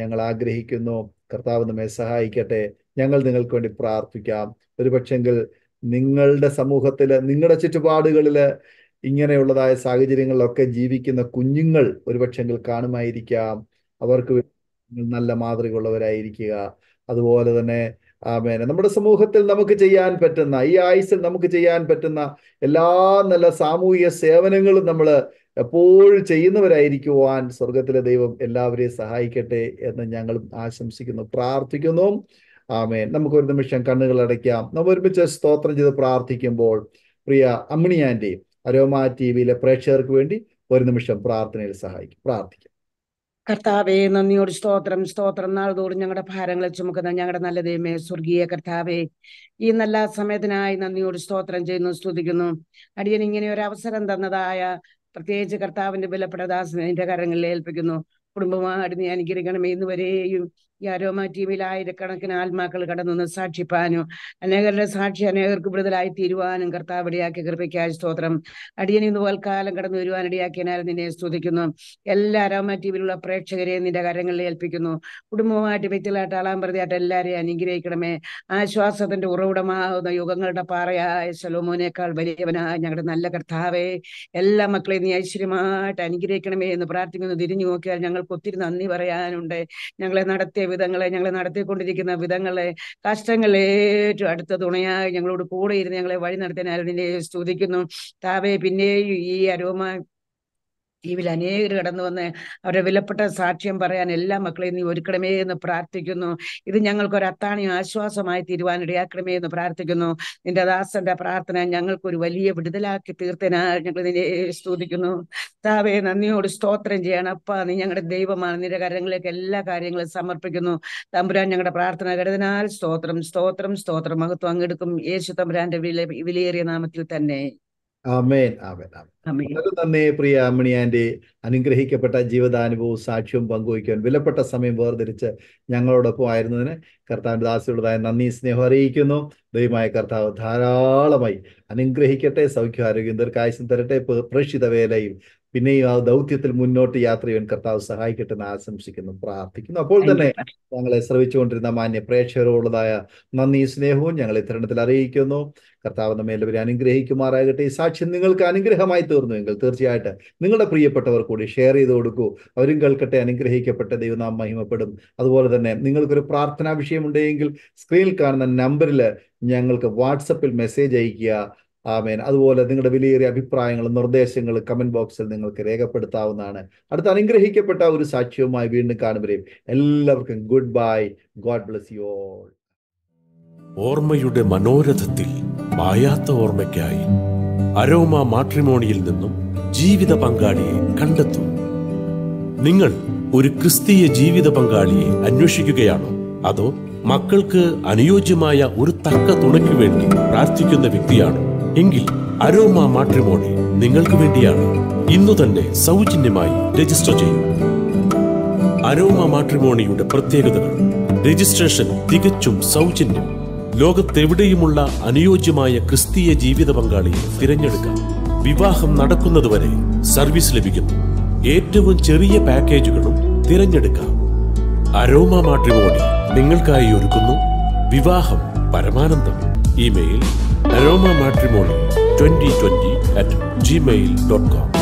ഞങ്ങൾ ആഗ്രഹിക്കുന്നു കർത്താവ് നമ്മെ സഹായിക്കട്ടെ ഞങ്ങൾ നിങ്ങൾക്ക് വേണ്ടി പ്രാർത്ഥിക്കാം ഒരു പക്ഷെങ്കിൽ നിങ്ങളുടെ സമൂഹത്തിൽ നിങ്ങളുടെ ചുറ്റുപാടുകളിൽ ഇങ്ങനെയുള്ളതായ സാഹചര്യങ്ങളിലൊക്കെ ജീവിക്കുന്ന കുഞ്ഞുങ്ങൾ ഒരുപക്ഷെങ്കിൽ കാണുമായിരിക്കാം അവർക്ക് നല്ല മാതൃകയുള്ളവരായിരിക്കുക അതുപോലെ തന്നെ ആമേന നമ്മുടെ സമൂഹത്തിൽ നമുക്ക് ചെയ്യാൻ പറ്റുന്ന ഈ ആയുസിൽ നമുക്ക് ചെയ്യാൻ പറ്റുന്ന എല്ലാ നല്ല സാമൂഹിക സേവനങ്ങളും നമ്മൾ എപ്പോഴും ചെയ്യുന്നവരായിരിക്കുവാൻ സ്വർഗത്തിലെ ദൈവം എല്ലാവരെയും സഹായിക്കട്ടെ എന്ന് ഞങ്ങൾ ആശംസിക്കുന്നു പ്രാർത്ഥിക്കുന്നു ആമേൻ നമുക്ക് ഒരു നിമിഷം കണ്ണുകൾ അടയ്ക്കാം നമ്മൾ ഒരുമിച്ച് സ്തോത്രം ചെയ്ത് പ്രാർത്ഥിക്കുമ്പോൾ പ്രിയ അമ്മിണിയാൻ്റെയും അരോമ ടി വിയിലെ പ്രേക്ഷകർക്ക് വേണ്ടി ഒരു നിമിഷം പ്രാർത്ഥനയിൽ സഹായിക്കും പ്രാർത്ഥിക്കാം കർത്താവേ നന്ദിയോട് സ്തോത്രം സ്തോത്രം നാളതോടും ഞങ്ങളുടെ ഭാരങ്ങളെ ചുമക്കുന്ന ഞങ്ങളുടെ നല്ല ദൈവമേ സ്വർഗീയ കർത്താവേ ഈ നല്ല സമയത്തിനായി നന്ദിയോട് സ്തോത്രം ചെയ്യുന്നു സ്തുതിക്കുന്നു അടിയൻ ഇങ്ങനെ ഒരു അവസരം തന്നതായ പ്രത്യേകിച്ച് കർത്താവിന്റെ വിലപ്പെട്ട ദാസനെ എന്റെ കരങ്ങളിൽ ഏൽപ്പിക്കുന്നു അടി നീ അനുഗ്രഹിക്കണമേ ഇന്ന് വരെയും ഈ അരോമ ടീമിൽ ആയിരക്കണക്കിന് ആത്മാക്കൾ കടന്നു സാക്ഷിപ്പാനും അനേകരുടെ സാക്ഷി അനേകർക്ക് വിടുതലായി തീരുവാനും കർത്താവിടയാക്കിയ കൃപയ്ക്കായ സ്തോത്രം അടിയനി ഇന്ന് പോൽക്കാലം കടന്നു വരുവാനിടയാക്കിയനാൽ നിന്നെ സ്തുതിക്കുന്നു എല്ലാ അരോമ ടീമിലുള്ള പ്രേക്ഷകരെയും നിന്റെ കരങ്ങളിൽ ഏൽപ്പിക്കുന്നു കുടുംബവുമായിട്ട് വ്യക്തികളായിട്ട് പ്രതിയായിട്ട് എല്ലാവരെയും അനുഗ്രഹിക്കണമേ ആശ്വാസത്തിന്റെ ഉറവിടമാകുന്ന യുഗങ്ങളുടെ പാറയായ ശലോമോനേക്കാൾ വലിയവനായ ഞങ്ങളുടെ നല്ല കർത്താവേ എല്ലാ മക്കളെയും നീ ഐശ്വര്യമായിട്ട് അനുഗ്രഹിക്കണമേ എന്ന് പ്രാർത്ഥിക്കുന്നു തിരിഞ്ഞു നോക്കിയാൽ ഞങ്ങൾക്ക് ഒത്തിരി നന്ദി പറയാനുണ്ട് ഞങ്ങളെ നടത്തിയ വിധങ്ങളെ ഞങ്ങൾ നടത്തിക്കൊണ്ടിരിക്കുന്ന വിധങ്ങളെ കഷ്ടങ്ങളെ ഏറ്റവും അടുത്ത തുണയായി ഞങ്ങളോട് കൂടെ ഇരുന്ന് ഞങ്ങളെ വഴി നടത്തിയ അരുണിനെ സ്തുതിക്കുന്നു താവേ പിന്നെയും ഈ അരോമ ദ്വീപിൽ അനേകർ കടന്നു വന്ന് അവരുടെ വിലപ്പെട്ട സാക്ഷ്യം പറയാൻ എല്ലാ മക്കളെയും നീ ഒരുക്കണമേ എന്ന് പ്രാർത്ഥിക്കുന്നു ഇത് ഞങ്ങൾക്ക് ഒരു അത്താണി ആശ്വാസമായി തീരുവാനിടയാക്കണമേ എന്ന് പ്രാർത്ഥിക്കുന്നു നിന്റെ ദാസന്റെ പ്രാർത്ഥന ഞങ്ങൾക്കൊരു വലിയ വിടുതലാക്കി തീർത്തനാ ഞങ്ങൾ നിന്നെ സ്തുതിക്കുന്നു താവേ നന്ദിയോട് സ്തോത്രം ചെയ്യണം അപ്പ നീ ഞങ്ങളുടെ ദൈവമാണ് നിന്റെ കരങ്ങളിലേക്ക് എല്ലാ കാര്യങ്ങളും സമർപ്പിക്കുന്നു തമ്പുരാൻ ഞങ്ങളുടെ പ്രാർത്ഥന കരുതിനാൽ സ്തോത്രം സ്തോത്രം സ്തോത്രം മഹത്വം അങ്ങെടുക്കും യേശു തമ്പുരാന്റെ വില വിലയേറിയ നാമത്തിൽ തന്നെ ആമേൻ ആമേൻ നന്ദി പ്രിയ അമ്മിണിയാന്റെ അനുഗ്രഹിക്കപ്പെട്ട ജീവിതാനുഭവവും സാക്ഷ്യവും പങ്കുവയ്ക്കുവാൻ വിലപ്പെട്ട സമയം വേർതിരിച്ച് ഞങ്ങളോടൊപ്പം ആയിരുന്നതിന് കർത്താവിൻ്റെ ദാസിയുള്ളതായ നന്ദി സ്നേഹം അറിയിക്കുന്നു ദൈവമായ കർത്താവ് ധാരാളമായി അനുഗ്രഹിക്കട്ടെ ആരോഗ്യം ദീർഘായുസം തരട്ടെ പ്രേക്ഷിത വേലയിൽ പിന്നെയും ആ ദൗത്യത്തിൽ മുന്നോട്ട് യാത്ര ചെയ്യാൻ കർത്താവ് സഹായിക്കട്ടെ എന്ന് ആശംസിക്കുന്നു പ്രാർത്ഥിക്കുന്നു അപ്പോൾ തന്നെ ഞങ്ങളെ ശ്രവിച്ചുകൊണ്ടിരുന്ന മാന്യ പ്രേക്ഷകരോടുള്ളതായ നന്ദി സ്നേഹവും ഞങ്ങൾ ഇത്തരണത്തിൽ അറിയിക്കുന്നു കർത്താവ് നമ്മെ എല്ലാവരും അനുഗ്രഹിക്കുമാറാകട്ടെ ഈ സാക്ഷ്യം നിങ്ങൾക്ക് അനുഗ്രഹമായി തീർന്നു എങ്കിൽ തീർച്ചയായിട്ടും നിങ്ങളുടെ പ്രിയപ്പെട്ടവർ കൂടി ഷെയർ ചെയ്ത് കൊടുക്കൂ അവരും കേൾക്കട്ടെ അനുഗ്രഹിക്കപ്പെട്ട ദൈവനാം മഹിമപ്പെടും അതുപോലെ തന്നെ നിങ്ങൾക്കൊരു പ്രാർത്ഥനാ വിഷയമുണ്ടെങ്കിൽ സ്ക്രീനിൽ കാണുന്ന നമ്പറിൽ ഞങ്ങൾക്ക് വാട്സപ്പിൽ മെസ്സേജ് അയയ്ക്കുക ആമേൻ അതുപോലെ നിങ്ങളുടെ വിലയേറിയ അഭിപ്രായങ്ങൾ നിർദ്ദേശങ്ങൾ കമന്റ് ബോക്സിൽ നിങ്ങൾക്ക് രേഖപ്പെടുത്താവുന്നതാണ് അടുത്ത അനുഗ്രഹിക്കപ്പെട്ട ഒരു സാക്ഷ്യവുമായി വീണ്ടും കാണുകയും എല്ലാവർക്കും good bye God bless you all ഓർമ്മയുടെ മനോരഥത്തിൽ മായാത്ത ഓർമ്മയ്ക്കായി അരോമ മാട്രിമോണിയിൽ നിന്നും ജീവിത പങ്കാളിയെ കണ്ടെത്തും നിങ്ങൾ ഒരു ക്രിസ്തീയ ജീവിത പങ്കാളിയെ അന്വേഷിക്കുകയാണോ അതോ മക്കൾക്ക് അനുയോജ്യമായ ഒരു തക്ക തുണയ്ക്കു വേണ്ടി പ്രാർത്ഥിക്കുന്ന വ്യക്തിയാണോ എങ്കിൽ അരോമ മാട്രിമോണി നിങ്ങൾക്ക് വേണ്ടിയാണ് ഇന്ന് തന്നെ സൗജന്യമായി രജിസ്റ്റർ ചെയ്യൂ അരോമ മാട്രിമോണിയുടെ പ്രത്യേകതകൾ രജിസ്ട്രേഷൻ തികച്ചും സൗജന്യം ലോകത്തെവിടെയുമുള്ള അനുയോജ്യമായ ക്രിസ്തീയ ജീവിത പങ്കാളിയെ തിരഞ്ഞെടുക്കാം വിവാഹം നടക്കുന്നതുവരെ സർവീസ് ലഭിക്കുന്നു ഏറ്റവും ചെറിയ പാക്കേജുകളും തിരഞ്ഞെടുക്കാം അരോമ മാട്രിമോണി നിങ്ങൾക്കായി ഒരുക്കുന്നു വിവാഹം പരമാനന്ദം email Aroma matrimony twenty twenty at Gmail dot com